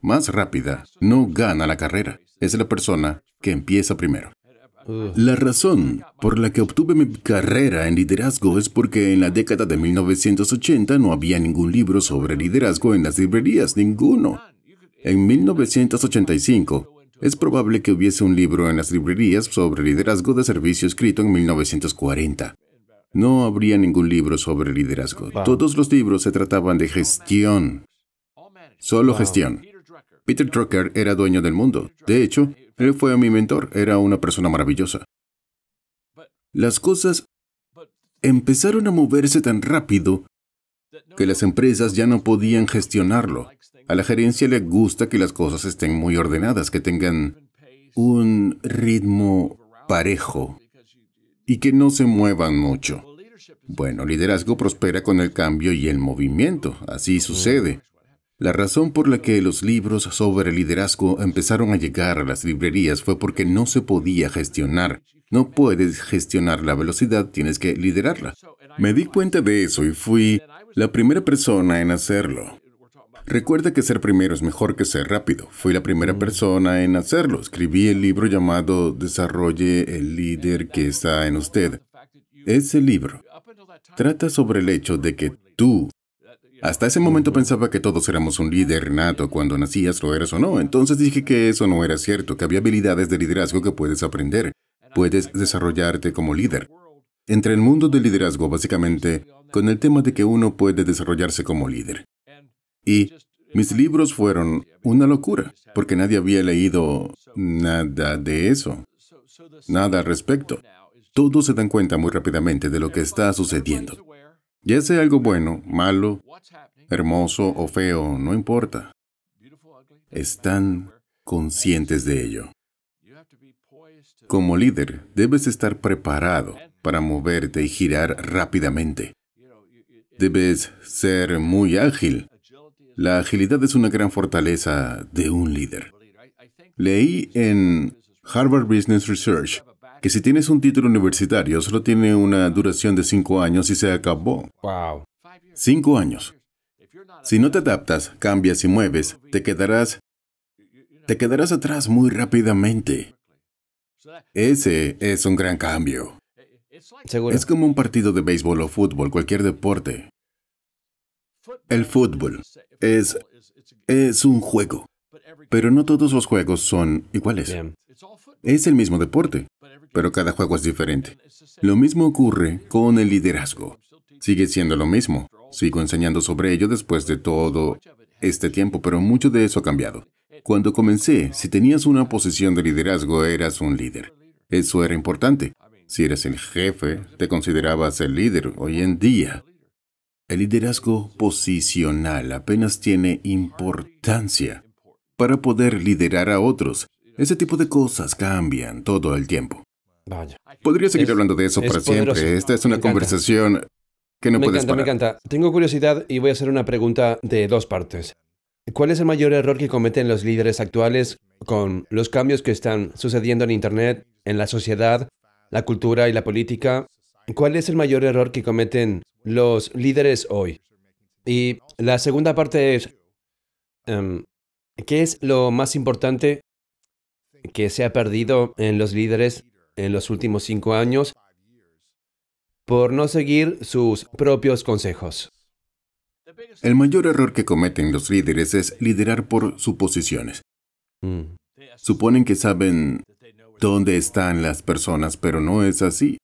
Speaker 1: más rápida no gana la carrera. Es la persona que empieza primero. La razón por la que obtuve mi carrera en liderazgo es porque en la década de 1980 no había ningún libro sobre liderazgo en las librerías, ninguno. En 1985, es probable que hubiese un libro en las librerías sobre liderazgo de servicio escrito en 1940. No habría ningún libro sobre liderazgo. Todos los libros se trataban de gestión. Solo gestión. Peter Drucker era dueño del mundo. De hecho, él fue mi mentor. Era una persona maravillosa. Las cosas empezaron a moverse tan rápido que las empresas ya no podían gestionarlo. A la gerencia le gusta que las cosas estén muy ordenadas, que tengan un ritmo parejo y que no se muevan mucho. Bueno, liderazgo prospera con el cambio y el movimiento, así sucede. La razón por la que los libros sobre liderazgo empezaron a llegar a las librerías fue porque no se podía gestionar. No puedes gestionar la velocidad, tienes que liderarla. Me di cuenta de eso y fui la primera persona en hacerlo. Recuerda que ser primero es mejor que ser rápido. Fui la primera mm. persona en hacerlo. Escribí el libro llamado Desarrolle el líder que está en usted. Ese libro trata sobre el hecho de que tú hasta ese momento pensaba que todos éramos un líder nato cuando nacías, lo eras o no. Entonces dije que eso no era cierto, que había habilidades de liderazgo que puedes aprender. Puedes desarrollarte como líder. Entre el mundo del liderazgo, básicamente, con el tema de que uno puede desarrollarse como líder. Y mis libros fueron una locura, porque nadie había leído nada de eso, nada al respecto. Todos se dan cuenta muy rápidamente de lo que está sucediendo. Ya sea algo bueno, malo, hermoso o feo, no importa. Están conscientes de ello. Como líder, debes estar preparado para moverte y girar rápidamente. Debes ser muy ágil la agilidad es una gran fortaleza de un líder. Leí en Harvard Business Research que si tienes un título universitario solo tiene una duración de cinco años y se acabó. Wow. Cinco años. Si no te adaptas, cambias y mueves, te quedarás, te quedarás atrás muy rápidamente. Ese es un gran cambio. Es como un partido de béisbol o fútbol, cualquier deporte. El fútbol es, un juego, pero no todos los juegos son iguales. Es el mismo deporte, pero cada juego es diferente. Lo mismo ocurre con el liderazgo. Sigue siendo lo mismo. Sigo enseñando sobre ello después de todo este tiempo, pero mucho de eso ha cambiado. Cuando comencé, si tenías una posición de liderazgo, eras un líder. Eso era importante. Si eres el jefe, te considerabas el líder. Hoy en día, el liderazgo posicional apenas tiene importancia para poder liderar a otros. Ese tipo de cosas cambian todo el tiempo. Vaya. Podría seguir hablando de eso para siempre. Esta es una conversación que no me encanta, Me encanta.
Speaker 2: Tengo curiosidad y voy a hacer una pregunta de dos partes. ¿Cuál es el mayor error que cometen los líderes actuales con los cambios que están sucediendo en Internet, en la sociedad, la cultura y la política? ¿Cuál es el mayor error que cometen los líderes hoy. Y la segunda parte es, em, ¿qué es lo más importante que se ha perdido en los líderes en los últimos cinco años por no seguir sus propios consejos?
Speaker 1: El mayor error que cometen los líderes es liderar por suposiciones. Mm. Suponen que saben dónde están las personas, pero no es así.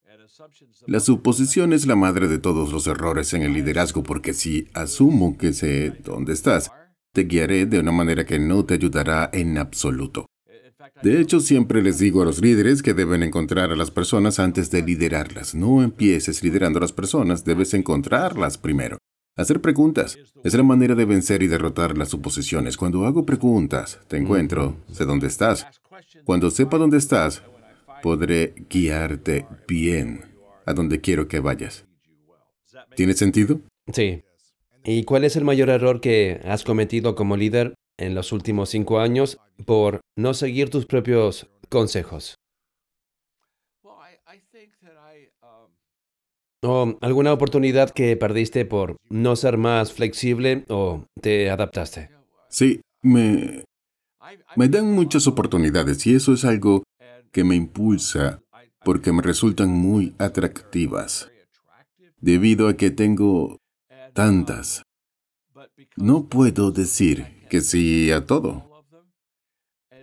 Speaker 1: La suposición es la madre de todos los errores en el liderazgo porque si asumo que sé dónde estás, te guiaré de una manera que no te ayudará en absoluto. De hecho, siempre les digo a los líderes que deben encontrar a las personas antes de liderarlas. No empieces liderando a las personas, debes encontrarlas primero. Hacer preguntas es la manera de vencer y derrotar las suposiciones. Cuando hago preguntas, te mm-hmm. encuentro, sé dónde estás. Cuando sepa dónde estás, podré guiarte bien a donde quiero que vayas. ¿Tiene sentido?
Speaker 2: Sí. ¿Y cuál es el mayor error que has cometido como líder en los últimos cinco años por no seguir tus propios consejos? ¿O alguna oportunidad que perdiste por no ser más flexible o te adaptaste?
Speaker 1: Sí, me, me dan muchas oportunidades y eso es algo que me impulsa porque me resultan muy atractivas, debido a que tengo tantas. No puedo decir que sí a todo.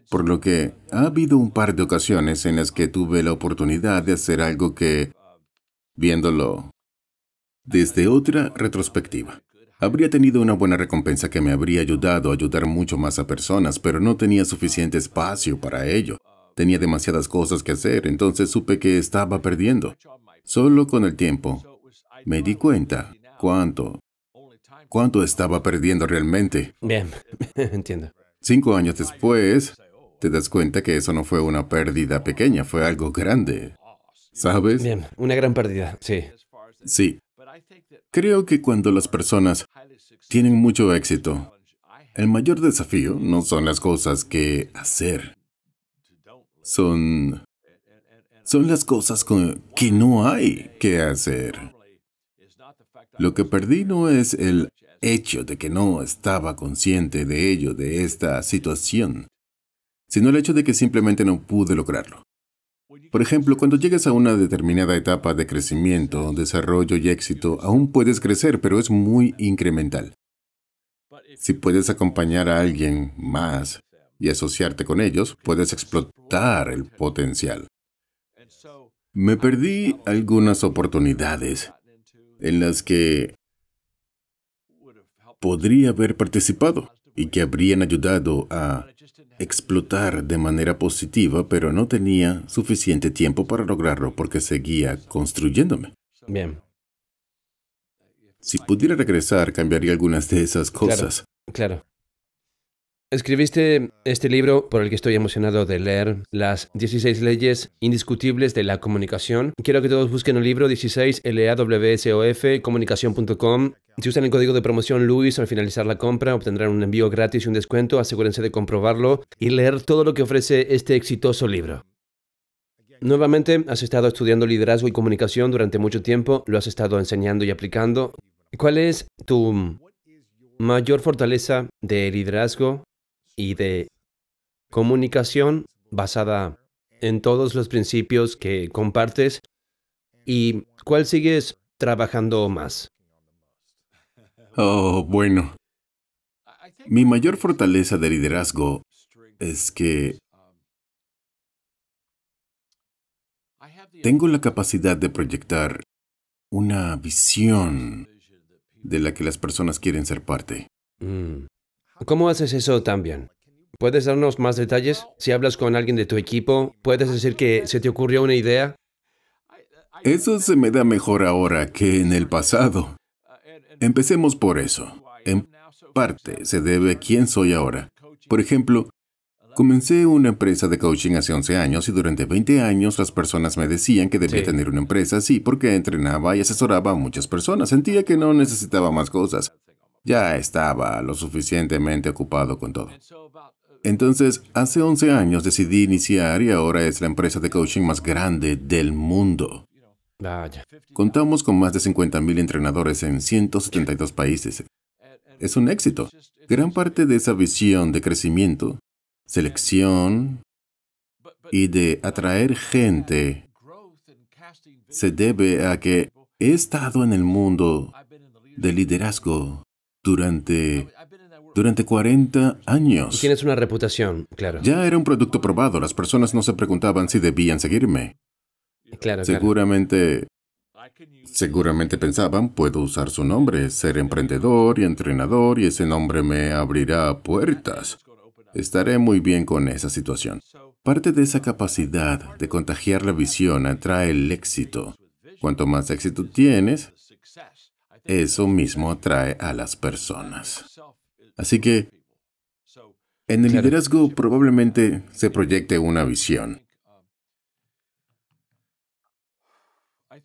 Speaker 1: Por lo que ha habido un par de ocasiones en las que tuve la oportunidad de hacer algo que, viéndolo desde otra retrospectiva, habría tenido una buena recompensa que me habría ayudado a ayudar mucho más a personas, pero no tenía suficiente espacio para ello. Tenía demasiadas cosas que hacer, entonces supe que estaba perdiendo. Solo con el tiempo me di cuenta cuánto, cuánto estaba perdiendo realmente.
Speaker 2: Bien, [laughs] entiendo.
Speaker 1: Cinco años después, te das cuenta que eso no fue una pérdida pequeña, fue algo grande. ¿Sabes? Bien, una gran pérdida, sí. Sí. Creo que cuando las personas tienen mucho éxito, el mayor desafío no son las cosas que hacer, son, son las cosas que no hay que hacer. Lo que perdí no es el hecho de que no estaba consciente de ello, de esta situación, sino el hecho de que simplemente no pude lograrlo. Por ejemplo, cuando llegas a una determinada etapa de crecimiento, desarrollo y éxito, aún puedes crecer, pero es muy incremental. Si puedes acompañar a alguien más, y asociarte con ellos, puedes explotar el potencial. Me perdí algunas oportunidades en las que podría haber participado y que habrían ayudado a explotar de manera positiva, pero no tenía suficiente tiempo para lograrlo porque seguía construyéndome. Bien. Si pudiera regresar, cambiaría algunas de esas cosas.
Speaker 2: Claro. Escribiste este libro por el que estoy emocionado de leer, Las 16 leyes indiscutibles de la comunicación. Quiero que todos busquen el libro 16 LAWSOF comunicación.com. Si usan el código de promoción Luis al finalizar la compra, obtendrán un envío gratis y un descuento. Asegúrense de comprobarlo y leer todo lo que ofrece este exitoso libro. Nuevamente, has estado estudiando liderazgo y comunicación durante mucho tiempo, lo has estado enseñando y aplicando. ¿Cuál es tu mayor fortaleza de liderazgo y de comunicación basada en todos los principios que compartes y cuál sigues trabajando más?
Speaker 1: Oh, bueno. Mi mayor fortaleza de liderazgo es que tengo la capacidad de proyectar una visión de la que las personas quieren ser parte. Mm.
Speaker 2: ¿Cómo haces eso también? ¿Puedes darnos más detalles? Si hablas con alguien de tu equipo, ¿puedes decir que se te ocurrió una idea?
Speaker 1: Eso se me da mejor ahora que en el pasado. Empecemos por eso. En parte se debe a quién soy ahora. Por ejemplo, comencé una empresa de coaching hace 11 años y durante 20 años las personas me decían que debía tener una empresa Sí, porque entrenaba y asesoraba a muchas personas. Sentía que no necesitaba más cosas. Ya estaba lo suficientemente ocupado con todo. Entonces, hace 11 años decidí iniciar y ahora es la empresa de coaching más grande del mundo. Contamos con más de 50.000 entrenadores en 172 países. Es un éxito. Gran parte de esa visión de crecimiento, selección y de atraer gente se debe a que he estado en el mundo de liderazgo durante, durante 40 años.
Speaker 2: Tienes una reputación, claro. Ya
Speaker 1: era un producto probado, las personas no se preguntaban si debían seguirme. seguramente, seguramente pensaban, puedo usar su nombre, ser emprendedor y entrenador y ese nombre me abrirá puertas. Estaré muy bien con esa situación. Parte de esa capacidad de contagiar la visión atrae el éxito. Cuanto más éxito tienes, eso mismo atrae a las personas. Así que en el liderazgo probablemente se proyecte una visión.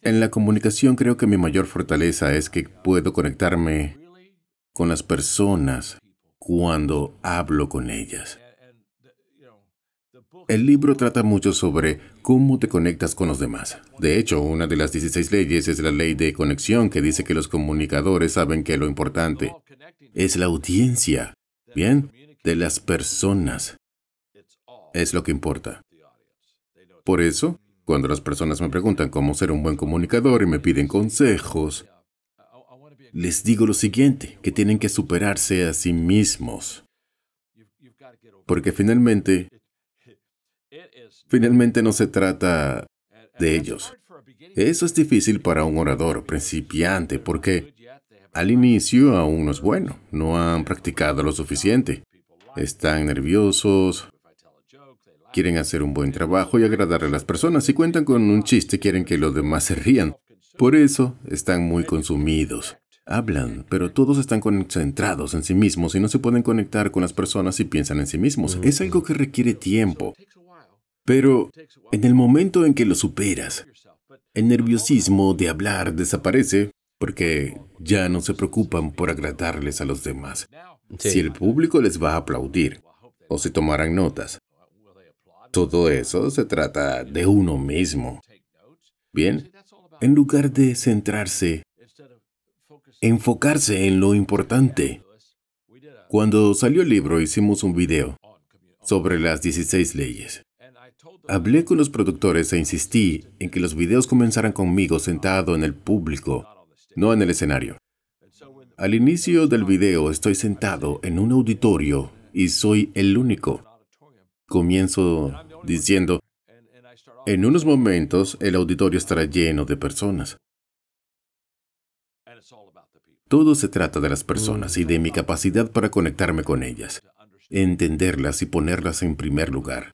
Speaker 1: En la comunicación creo que mi mayor fortaleza es que puedo conectarme con las personas cuando hablo con ellas. El libro trata mucho sobre cómo te conectas con los demás. De hecho, una de las 16 leyes es la ley de conexión que dice que los comunicadores saben que lo importante es la audiencia, ¿bien? De las personas. Es lo que importa. Por eso, cuando las personas me preguntan cómo ser un buen comunicador y me piden consejos, les digo lo siguiente, que tienen que superarse a sí mismos. Porque finalmente Finalmente no se trata de ellos. Eso es difícil para un orador principiante porque al inicio aún no es bueno, no han practicado lo suficiente, están nerviosos, quieren hacer un buen trabajo y agradar a las personas. Si cuentan con un chiste, quieren que los demás se rían. Por eso están muy consumidos. Hablan, pero todos están concentrados en sí mismos y no se pueden conectar con las personas si piensan en sí mismos. Es algo que requiere tiempo. Pero en el momento en que lo superas, el nerviosismo de hablar desaparece porque ya no se preocupan por agradarles a los demás. Si el público les va a aplaudir o si tomarán notas, todo eso se trata de uno mismo. Bien, en lugar de centrarse, enfocarse en lo importante. Cuando salió el libro hicimos un video sobre las 16 leyes. Hablé con los productores e insistí en que los videos comenzaran conmigo sentado en el público, no en el escenario. Al inicio del video estoy sentado en un auditorio y soy el único. Comienzo diciendo, en unos momentos el auditorio estará lleno de personas. Todo se trata de las personas y de mi capacidad para conectarme con ellas, entenderlas y ponerlas en primer lugar.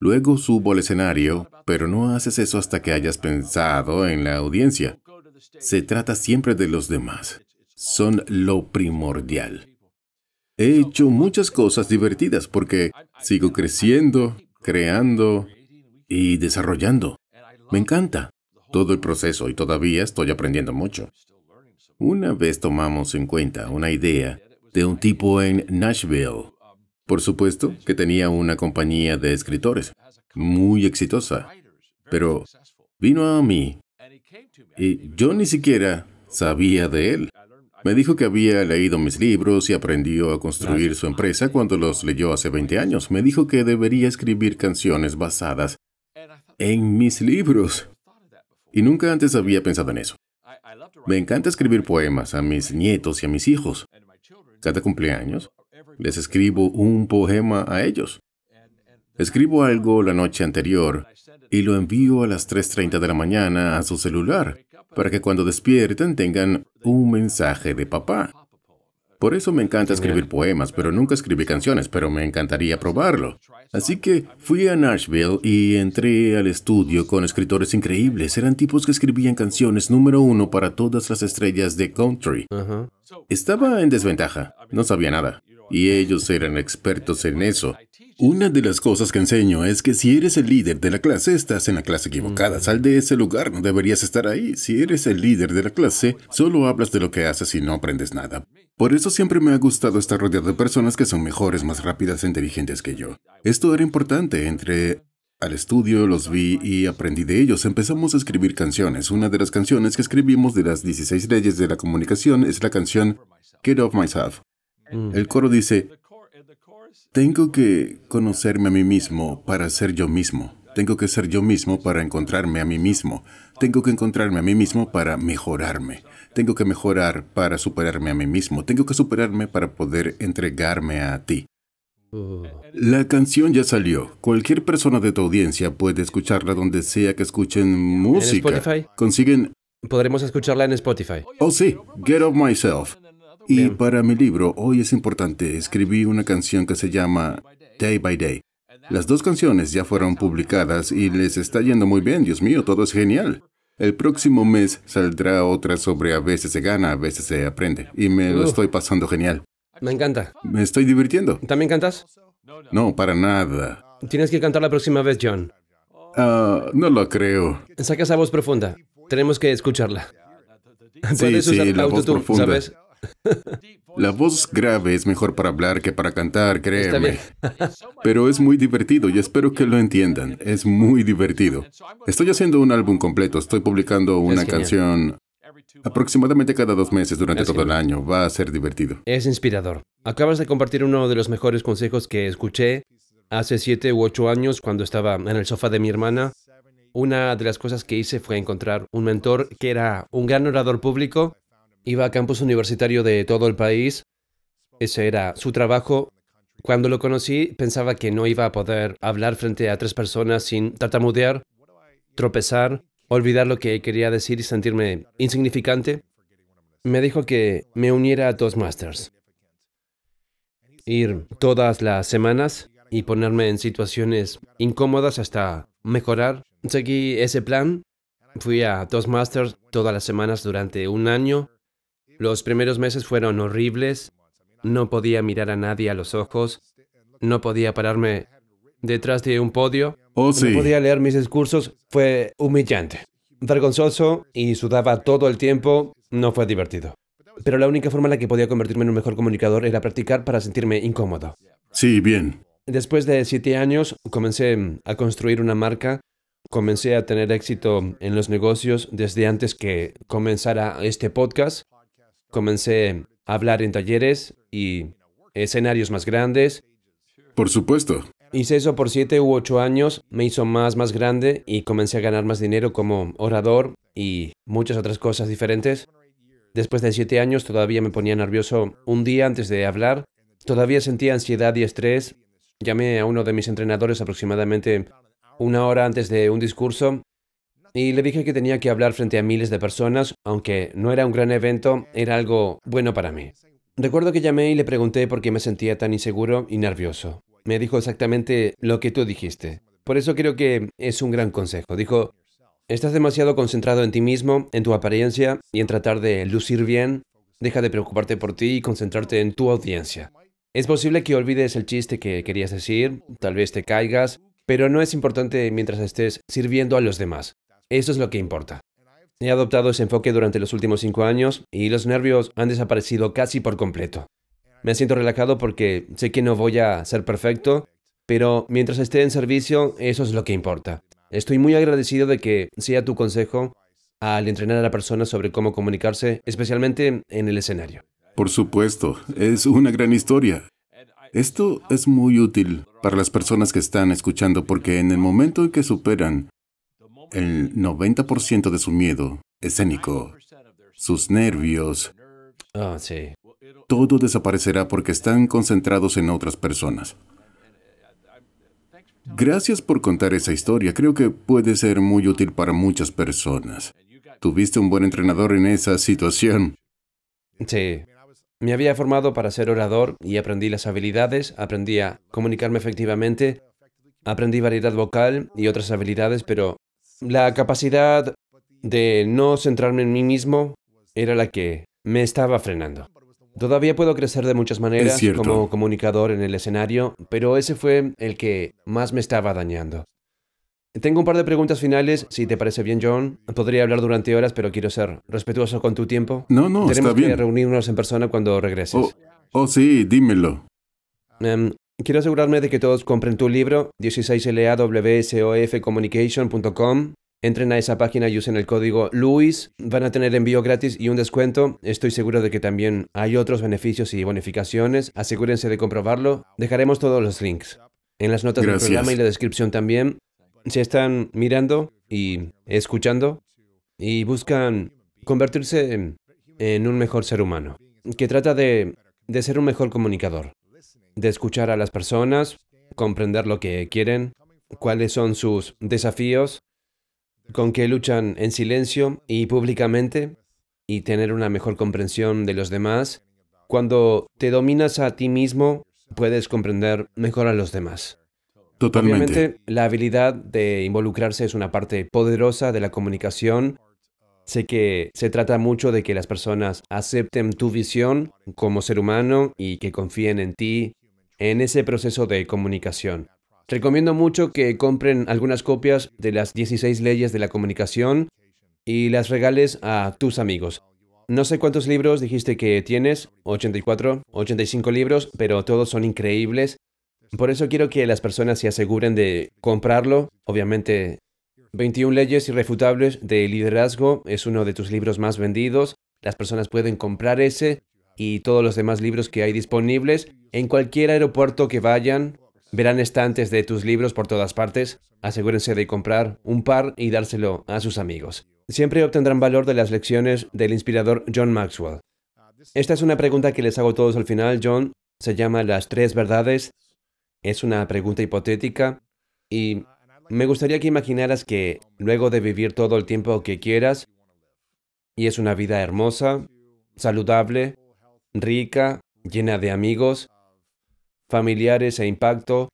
Speaker 1: Luego subo al escenario, pero no haces eso hasta que hayas pensado en la audiencia. Se trata siempre de los demás. Son lo primordial. He hecho muchas cosas divertidas porque sigo creciendo, creando y desarrollando. Me encanta todo el proceso y todavía estoy aprendiendo mucho. Una vez tomamos en cuenta una idea de un tipo en Nashville por supuesto que tenía una compañía de escritores muy exitosa, pero vino a mí y yo ni siquiera sabía de él. Me dijo que había leído mis libros y aprendió a construir su empresa cuando los leyó hace 20 años. Me dijo que debería escribir canciones basadas en mis libros. Y nunca antes había pensado en eso. Me encanta escribir poemas a mis nietos y a mis hijos. Cada cumpleaños les escribo un poema a ellos. Escribo algo la noche anterior y lo envío a las 3.30 de la mañana a su celular para que cuando despierten tengan un mensaje de papá. Por eso me encanta escribir poemas, pero nunca escribí canciones, pero me encantaría probarlo. Así que fui a Nashville y entré al estudio con escritores increíbles. Eran tipos que escribían canciones número uno para todas las estrellas de country. Estaba en desventaja, no sabía nada y ellos eran expertos en eso. Una de las cosas que enseño es que si eres el líder de la clase, estás en la clase equivocada. Mm. Sal de ese lugar, no deberías estar ahí. Si eres el líder de la clase, solo hablas de lo que haces y no aprendes nada. Por eso siempre me ha gustado estar rodeado de personas que son mejores, más rápidas e inteligentes que yo. Esto era importante entre... Al estudio los vi y aprendí de ellos. Empezamos a escribir canciones. Una de las canciones que escribimos de las 16 leyes de la comunicación es la canción Get Off Myself. Mm. El coro dice, tengo que conocerme a mí mismo para ser yo mismo. Tengo que ser yo mismo para encontrarme a mí mismo. Tengo que encontrarme a mí mismo para mejorarme. Tengo que mejorar para superarme a mí mismo. Tengo que superarme para poder entregarme a ti. Oh. La canción ya salió. Cualquier persona de tu audiencia puede escucharla donde sea que escuchen música. ¿En Spotify? Consiguen. Podremos
Speaker 2: escucharla en Spotify.
Speaker 1: Oh sí, Get Off Myself. Y para mi libro, hoy es importante, escribí una canción que se llama Day by Day. Las dos canciones ya fueron publicadas y les está yendo muy bien, Dios mío, todo es genial. El próximo mes saldrá otra sobre a veces se gana, a veces se aprende. Y me lo estoy pasando genial. Me encanta. Me estoy divirtiendo. ¿También cantas? No, para nada.
Speaker 2: Tienes que cantar la próxima vez,
Speaker 1: John. Ah, no lo creo.
Speaker 2: Saca esa voz profunda. Tenemos que escucharla.
Speaker 1: Sí, sí, la voz profunda. La voz grave es mejor para hablar que para cantar, créeme. Pero es muy divertido y espero que lo entiendan. Es muy divertido. Estoy haciendo un álbum completo, estoy publicando una canción aproximadamente cada dos meses durante todo el año. Va a ser divertido.
Speaker 2: Es inspirador. Acabas de compartir uno de los mejores consejos que escuché hace siete u ocho años cuando estaba en el sofá de mi hermana. Una de las cosas que hice fue encontrar un mentor que era un gran orador público Iba a campus universitario de todo el país. Ese era su trabajo. Cuando lo conocí, pensaba que no iba a poder hablar frente a tres personas sin tartamudear, tropezar, olvidar lo que quería decir y sentirme insignificante. Me dijo que me uniera a dos masters. Ir todas las semanas y ponerme en situaciones incómodas hasta mejorar. Seguí ese plan. Fui a dos masters todas las semanas durante un año los primeros meses fueron horribles, no podía mirar a nadie a los ojos, no podía pararme detrás de un podio, oh, no podía leer mis discursos, fue humillante, vergonzoso y sudaba todo el tiempo, no fue divertido. Pero la única forma en la que podía convertirme en un mejor comunicador era practicar para sentirme incómodo.
Speaker 1: Sí, bien.
Speaker 2: Después de siete años, comencé mm, a construir una marca comencé a tener éxito en los negocios desde antes que comenzara este podcast. Comencé a hablar en talleres y escenarios más grandes.
Speaker 1: Por supuesto.
Speaker 2: Hice eso por siete u ocho años, me hizo más, más grande y comencé a ganar más dinero como orador y muchas otras cosas diferentes. Después de siete años todavía me ponía nervioso un día antes de hablar. Todavía sentía ansiedad y estrés. Llamé a uno de mis entrenadores aproximadamente una hora antes de un discurso y le dije que tenía que hablar frente a miles de personas, aunque no era un gran evento, era algo bueno para mí. Recuerdo que llamé y le pregunté por qué me sentía tan inseguro y nervioso. Me dijo exactamente lo que tú dijiste. Por eso creo que es un gran consejo. Dijo, estás demasiado concentrado en ti mismo, en tu apariencia y en tratar de lucir bien. Deja de preocuparte por ti y concentrarte en tu audiencia. Es posible que olvides el chiste que querías decir, tal vez te caigas, pero no es importante mientras estés sirviendo a los demás. Eso es lo que importa. He adoptado ese enfoque durante los últimos cinco años y los nervios han desaparecido casi por completo. Me siento relajado porque sé que no voy a ser perfecto, pero mientras esté en servicio, eso es lo que importa. Estoy muy agradecido de que sea tu consejo al entrenar a la persona sobre cómo comunicarse, especialmente en el escenario.
Speaker 1: Por supuesto, es una gran historia. Esto es muy útil para las personas que están escuchando porque en el momento en que superan el 90% de su miedo escénico, sus nervios, ah, sí. todo desaparecerá porque están concentrados en otras personas. Gracias por contar esa historia. Creo que puede ser muy útil para muchas personas. Tuviste un buen entrenador en esa situación. Sí.
Speaker 2: Me había formado para ser orador y aprendí las habilidades, aprendí a comunicarme efectivamente, aprendí variedad vocal y otras habilidades, pero la capacidad de no centrarme en mí mismo era la que me estaba frenando. Todavía puedo crecer de muchas maneras como comunicador en el escenario, pero ese fue el que más me estaba dañando. Tengo un par de preguntas finales, si te parece bien, John. Podría hablar durante horas, pero quiero ser respetuoso con tu tiempo. No, no, está bien. que reunirnos en persona cuando regreses. Oh, oh sí, dímelo. Em, Quiero asegurarme de que todos compren tu libro, 16lawsofcommunication.com. Entren a esa página y usen el código LUIS. Van a tener envío gratis y un descuento. Estoy seguro de que también hay otros beneficios y bonificaciones. Asegúrense de comprobarlo. Dejaremos todos los links en las notas del programa y la descripción también. Si están mirando y escuchando y buscan convertirse en un mejor ser humano, que trata de ser un mejor comunicador de escuchar a las personas, comprender lo que quieren, cuáles son sus desafíos, con qué luchan en silencio y públicamente, y tener una mejor comprensión de los demás. Cuando te dominas a ti mismo, puedes comprender mejor a los demás. Totalmente. Obviamente, la habilidad de involucrarse es una parte poderosa de la comunicación. Sé que se trata mucho de que las personas acepten tu visión como ser humano y que confíen en ti en ese proceso de comunicación. Recomiendo mucho que compren algunas copias de las 16 leyes de la comunicación y las regales a tus amigos. No sé cuántos libros dijiste que tienes, 84, 85 libros, pero todos son increíbles. Por eso quiero que las personas se aseguren de comprarlo. Obviamente, 21 leyes irrefutables de liderazgo es uno de tus libros más vendidos. Las personas pueden comprar ese y todos los demás libros que hay disponibles. En cualquier aeropuerto que vayan, verán estantes de tus libros por todas partes. Asegúrense de comprar un par y dárselo a sus amigos. Siempre obtendrán valor de las lecciones del inspirador John Maxwell. Esta es una pregunta que les hago a todos al final, John. Se llama Las tres verdades. Es una pregunta hipotética y me gustaría que imaginaras que luego de vivir todo el tiempo que quieras, y es una vida hermosa, saludable, rica, llena de amigos, familiares e impacto,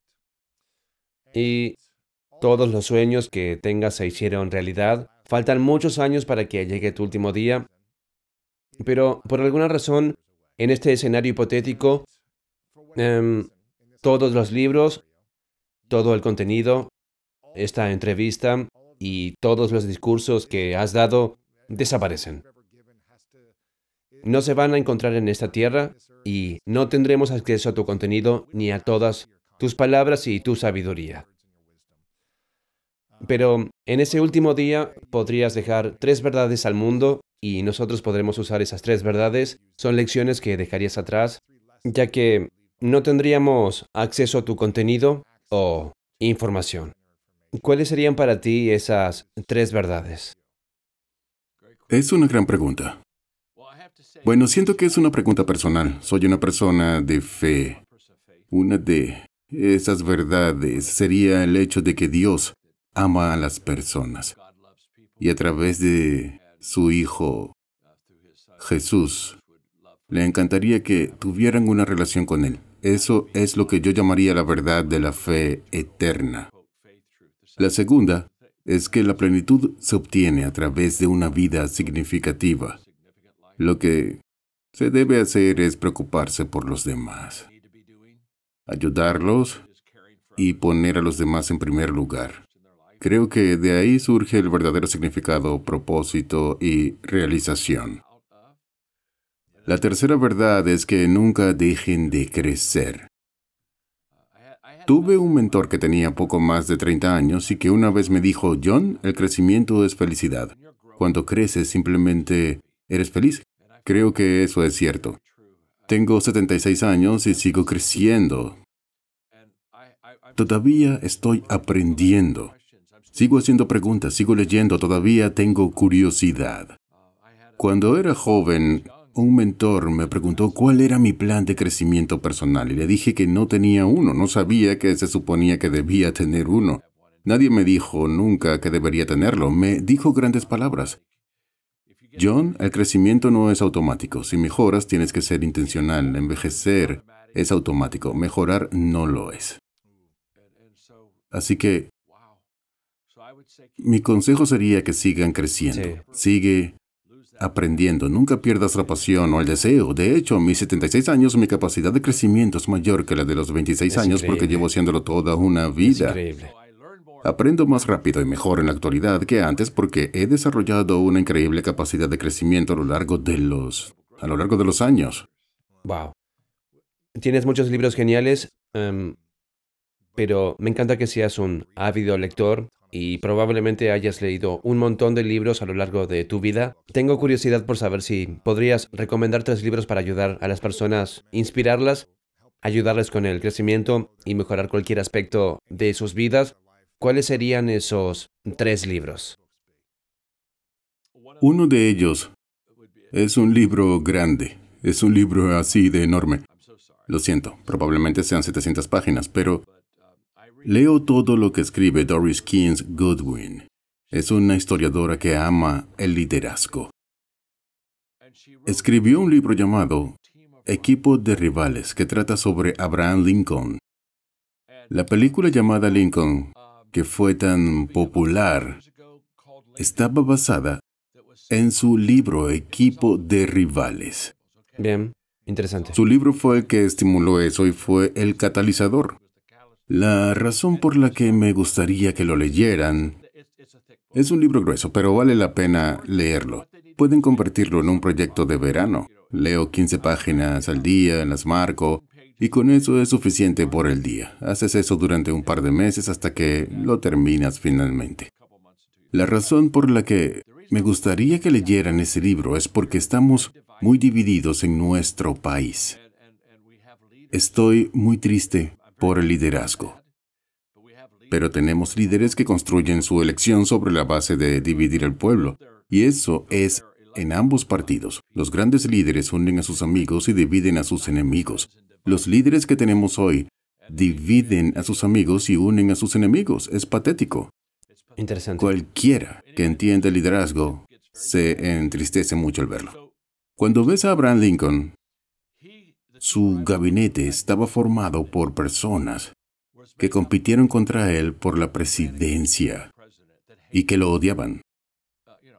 Speaker 2: y todos los sueños que tengas se hicieron realidad. Faltan muchos años para que llegue tu último día, pero por alguna razón, en este escenario hipotético, em, todos los libros, todo el contenido, esta entrevista y todos los discursos que has dado desaparecen no se van a encontrar en esta tierra y no tendremos acceso a tu contenido ni a todas tus palabras y tu sabiduría. Pero en ese último día podrías dejar tres verdades al mundo y nosotros podremos usar esas tres verdades. Son lecciones que dejarías atrás, ya que no tendríamos acceso a tu contenido o información. ¿Cuáles serían para ti esas tres verdades?
Speaker 1: Es una gran pregunta. Bueno, siento que es una pregunta personal. Soy una persona de fe. Una de esas verdades sería el hecho de que Dios ama a las personas. Y a través de su Hijo, Jesús, le encantaría que tuvieran una relación con Él. Eso es lo que yo llamaría la verdad de la fe eterna. La segunda es que la plenitud se obtiene a través de una vida significativa. Lo que se debe hacer es preocuparse por los demás, ayudarlos y poner a los demás en primer lugar. Creo que de ahí surge el verdadero significado, propósito y realización. La tercera verdad es que nunca dejen de crecer. Tuve un mentor que tenía poco más de 30 años y que una vez me dijo, John, el crecimiento es felicidad. Cuando creces simplemente eres feliz. Creo que eso es cierto. Tengo 76 años y sigo creciendo. Todavía estoy aprendiendo. Sigo haciendo preguntas, sigo leyendo, todavía tengo curiosidad. Cuando era joven, un mentor me preguntó cuál era mi plan de crecimiento personal y le dije que no tenía uno, no sabía que se suponía que debía tener uno. Nadie me dijo nunca que debería tenerlo, me dijo grandes palabras. John, el crecimiento no es automático. Si mejoras, tienes que ser intencional. Envejecer es automático. Mejorar no lo es. Así que mi consejo sería que sigan creciendo. Sigue aprendiendo. Nunca pierdas la pasión o el deseo. De hecho, a mis 76 años, mi capacidad de crecimiento es mayor que la de los 26 años porque llevo haciéndolo toda una vida. increíble. Aprendo más rápido y mejor en la actualidad que antes porque he desarrollado una increíble capacidad de crecimiento a lo largo de los, a lo largo de los años. Wow. Tienes
Speaker 2: muchos libros geniales, em, pero me encanta que seas un ávido lector y probablemente hayas leído un montón de libros a lo largo de tu vida. Tengo curiosidad por saber si podrías recomendar tres libros para ayudar a las personas, inspirarlas, ayudarles con el crecimiento y mejorar cualquier aspecto de sus vidas ¿Cuáles serían esos tres libros?
Speaker 1: Uno de ellos es un libro grande, es un libro así de enorme. Lo siento, probablemente sean 700 páginas, pero leo todo lo que escribe Doris Keynes Goodwin. Es una historiadora que ama el liderazgo. Escribió un libro llamado Equipo de Rivales que trata sobre Abraham Lincoln. La película llamada Lincoln que fue tan popular estaba basada en su libro Equipo de Rivales. Bien, interesante. Su libro fue el que estimuló eso y fue el catalizador. La razón por la que me gustaría que lo leyeran es un libro grueso, pero vale la pena leerlo. Pueden convertirlo en un proyecto de verano. Leo 15 páginas al día, las marco, y con eso es suficiente por el día. Haces eso durante un par de meses hasta que lo terminas finalmente. La razón por la que me gustaría que leyeran ese libro es porque estamos muy divididos en nuestro país. Estoy muy triste por el liderazgo. Pero tenemos líderes que construyen su elección sobre la base de dividir al pueblo. Y eso es en ambos partidos. Los grandes líderes unen a sus amigos y dividen a sus enemigos. Los líderes que tenemos hoy dividen a sus amigos y unen a sus enemigos. Es patético. Cualquiera que entienda el liderazgo se entristece mucho al verlo. Cuando ves a Abraham Lincoln, su gabinete estaba formado por personas que compitieron contra él por la presidencia y que lo odiaban.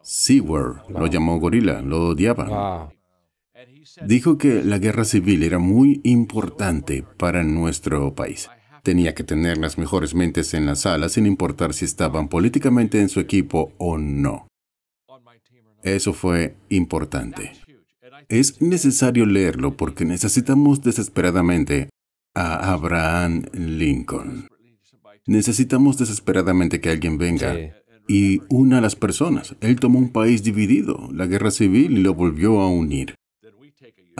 Speaker 1: Seward lo llamó gorila, lo odiaban. Dijo que la guerra civil era muy importante para nuestro país. Tenía que tener las mejores mentes en la sala sin importar si estaban políticamente en su equipo o no. Eso fue importante. Es necesario leerlo porque necesitamos desesperadamente a Abraham Lincoln. Necesitamos desesperadamente que alguien venga y una a las personas. Él tomó un país dividido, la guerra civil, y lo volvió a unir.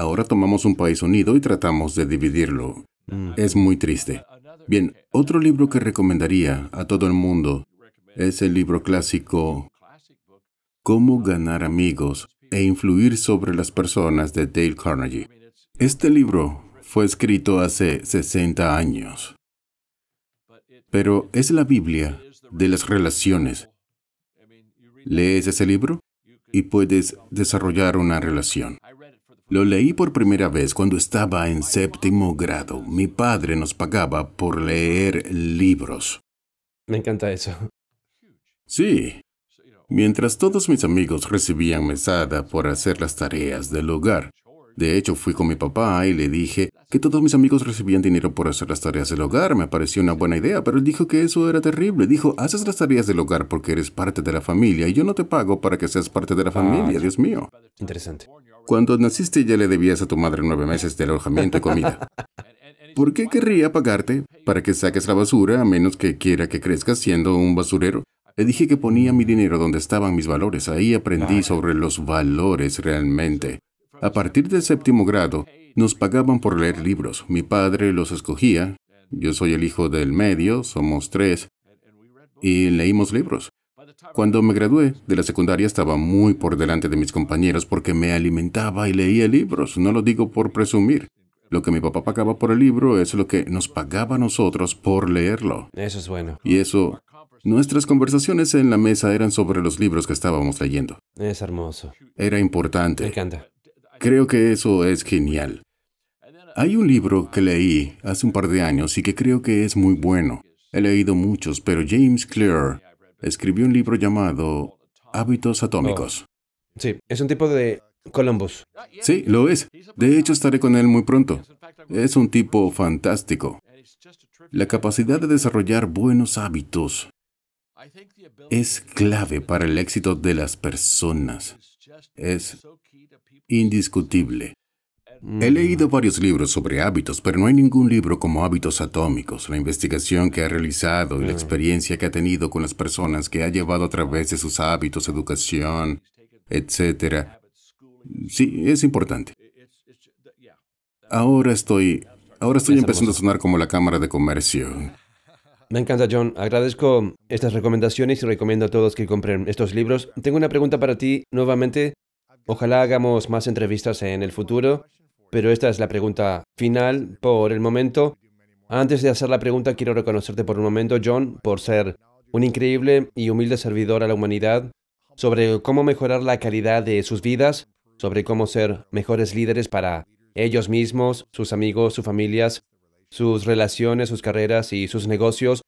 Speaker 1: Ahora tomamos un país unido y tratamos de dividirlo. Mm. Es muy triste. Bien, otro libro que recomendaría a todo el mundo es el libro clásico Cómo ganar amigos e influir sobre las personas de Dale Carnegie. Este libro fue escrito hace 60 años, pero es la Biblia de las relaciones. Lees ese libro y puedes desarrollar una relación. Lo leí por primera vez cuando estaba en séptimo grado. Mi padre nos pagaba por leer libros.
Speaker 2: Me encanta eso.
Speaker 1: Sí. Mientras todos mis amigos recibían mesada por hacer las tareas del hogar, de hecho, fui con mi papá y le dije que todos mis amigos recibían dinero por hacer las tareas del hogar. Me pareció una buena idea, pero él dijo que eso era terrible. Dijo, haces las tareas del hogar porque eres parte de la familia y yo no te pago para que seas parte de la ah, familia, Dios mío. Interesante. Cuando naciste ya le debías a tu madre nueve meses de alojamiento y comida. ¿Por qué querría pagarte para que saques la basura a menos que quiera que crezcas siendo un basurero? Le dije que ponía mi dinero donde estaban mis valores. Ahí aprendí sobre los valores realmente. A partir del séptimo grado, nos pagaban por leer libros. Mi padre los escogía. Yo soy el hijo del medio, somos tres, y leímos libros. Cuando me gradué de la secundaria estaba muy por delante de mis compañeros porque me alimentaba y leía libros. No lo digo por presumir. Lo que mi papá pagaba por el libro es lo que nos pagaba a nosotros por leerlo.
Speaker 2: Eso es bueno.
Speaker 1: Y eso... Nuestras conversaciones en la mesa eran sobre los libros que estábamos leyendo.
Speaker 2: Es hermoso.
Speaker 1: Era importante. Me encanta. Creo que eso es genial. Hay un libro que leí hace un par de años y que creo que es muy bueno. He leído muchos, pero James Clear escribió un libro llamado Hábitos Atómicos. Oh. Sí, es un tipo de Columbus. Sí, lo es. De hecho, estaré con él muy pronto. Es un tipo fantástico. La capacidad de desarrollar buenos hábitos es clave para el éxito de las personas. Es indiscutible. He mm. leído varios libros sobre hábitos, pero no hay ningún libro como Hábitos Atómicos. La investigación que ha realizado y la mm. experiencia que ha tenido con las personas que ha llevado a través de sus hábitos, educación, etc. Sí, es importante. Ahora estoy, ahora estoy empezando a sonar como la Cámara de Comercio.
Speaker 2: Me encanta, John. Agradezco estas recomendaciones y recomiendo a todos que compren estos libros. Tengo una pregunta para ti nuevamente. Ojalá hagamos más entrevistas en el futuro, pero esta es la pregunta final por el momento. Antes de hacer la pregunta, quiero reconocerte por un momento, John, por ser un increíble y humilde servidor a la humanidad sobre cómo mejorar la calidad de sus vidas, sobre cómo ser mejores líderes para ellos mismos, sus amigos, sus familias, sus relaciones, sus carreras y sus negocios,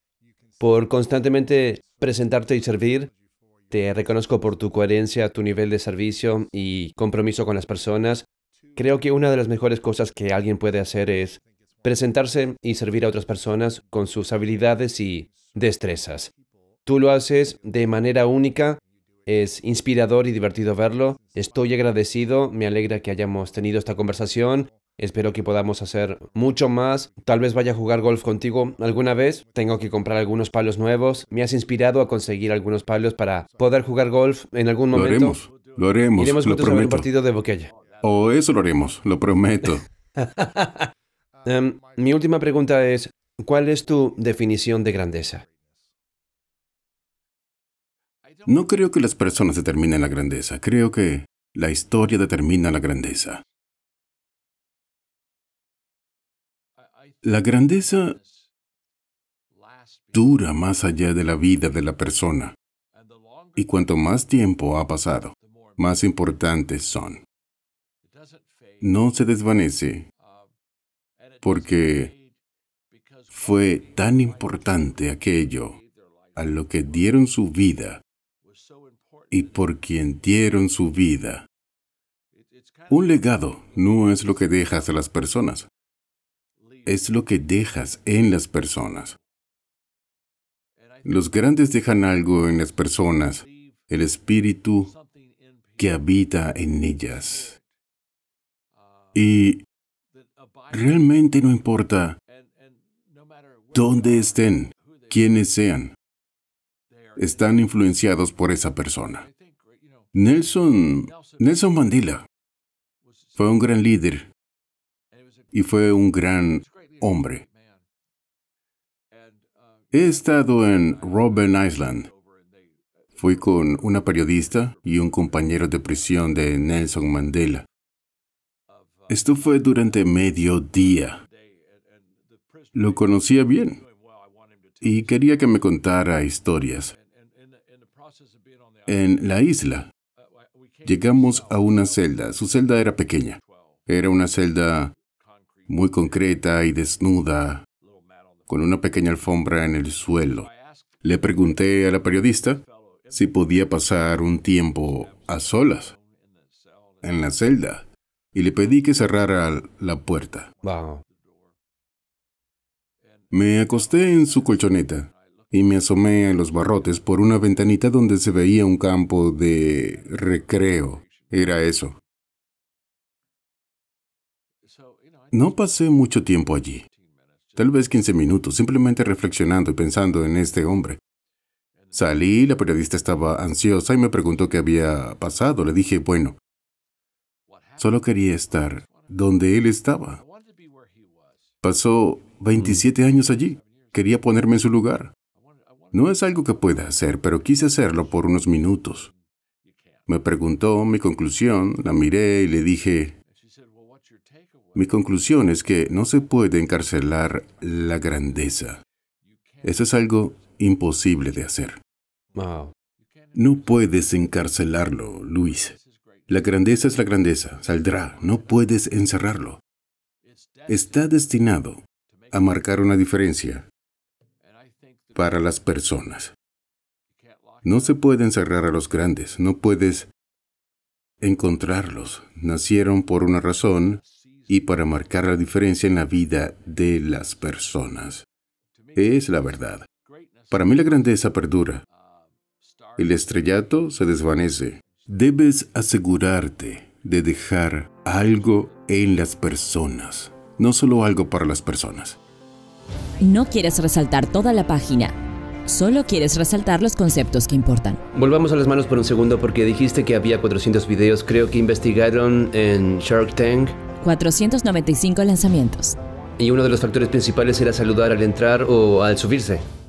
Speaker 2: por constantemente presentarte y servir te reconozco por tu coherencia, tu nivel de servicio y compromiso con las personas. Creo que una de las mejores cosas que alguien puede hacer es presentarse y servir a otras personas con sus habilidades y destrezas. Tú lo haces de manera única, es inspirador y divertido verlo. Estoy agradecido, me alegra que hayamos tenido esta conversación Espero que podamos hacer mucho más. Tal vez vaya a jugar golf contigo alguna vez. Tengo que comprar algunos palos nuevos. Me has inspirado a conseguir algunos palos para poder jugar golf en algún momento. Lo haremos, lo haremos. lo prometo.
Speaker 1: O eso lo haremos, lo prometo. [laughs]
Speaker 2: Em, mi última pregunta es, ¿cuál es tu definición de grandeza?
Speaker 1: No creo que las personas determinen la grandeza. Creo que la historia determina la grandeza. La grandeza dura más allá de la vida de la persona, y cuanto más tiempo ha pasado, más importantes son. No se desvanece porque fue tan importante aquello a lo que dieron su vida y por quien dieron su vida. Un legado no es lo que dejas a las personas, es lo que dejas en las personas. Los grandes dejan algo en las personas, el espíritu que habita en ellas. Y realmente no importa dónde estén, quiénes sean, están influenciados por esa persona. Nelson, Nelson Mandela fue un gran líder y fue un gran hombre. He estado en Robben Island. Fui con una periodista y un compañero de prisión de Nelson Mandela. Esto fue durante medio día. Lo conocía bien y quería que me contara historias. En la isla llegamos a una celda. Su celda era pequeña. Era una celda muy concreta y desnuda, con una pequeña alfombra en el suelo. Le pregunté a la periodista si podía pasar un tiempo a solas en la celda y le pedí que cerrara la puerta. Me acosté en su colchoneta y me asomé a los barrotes por una ventanita donde se veía un campo de recreo. Era eso. No pasé mucho tiempo allí, tal vez 15 minutos, simplemente reflexionando y pensando en este hombre. Salí, la periodista estaba ansiosa y me preguntó qué había pasado. Le dije, bueno, solo quería estar donde él estaba. Pasó 27 años allí. Quería ponerme en su lugar. No es algo que pueda hacer, pero quise hacerlo por unos minutos. Me preguntó mi conclusión, la miré y le dije, mi conclusión es que no se puede encarcelar la grandeza. Eso es algo imposible de hacer. No puedes encarcelarlo, Luis. La grandeza es la grandeza, saldrá, no puedes encerrarlo. Está destinado a marcar una diferencia para las personas. No se puede encerrar a los grandes, no puedes encontrarlos. Nacieron por una razón, y para marcar la diferencia en la vida de las personas. Es la verdad. Para mí la grandeza perdura. El estrellato se desvanece. Debes asegurarte de dejar algo en las personas, no solo algo para las personas.
Speaker 2: No quieres resaltar toda la página, solo quieres resaltar los conceptos que importan. Volvamos a las manos por un segundo porque dijiste que había 400 videos, creo que investigaron en Shark Tank 495 lanzamientos. Y uno de los factores principales era saludar al entrar o al subirse.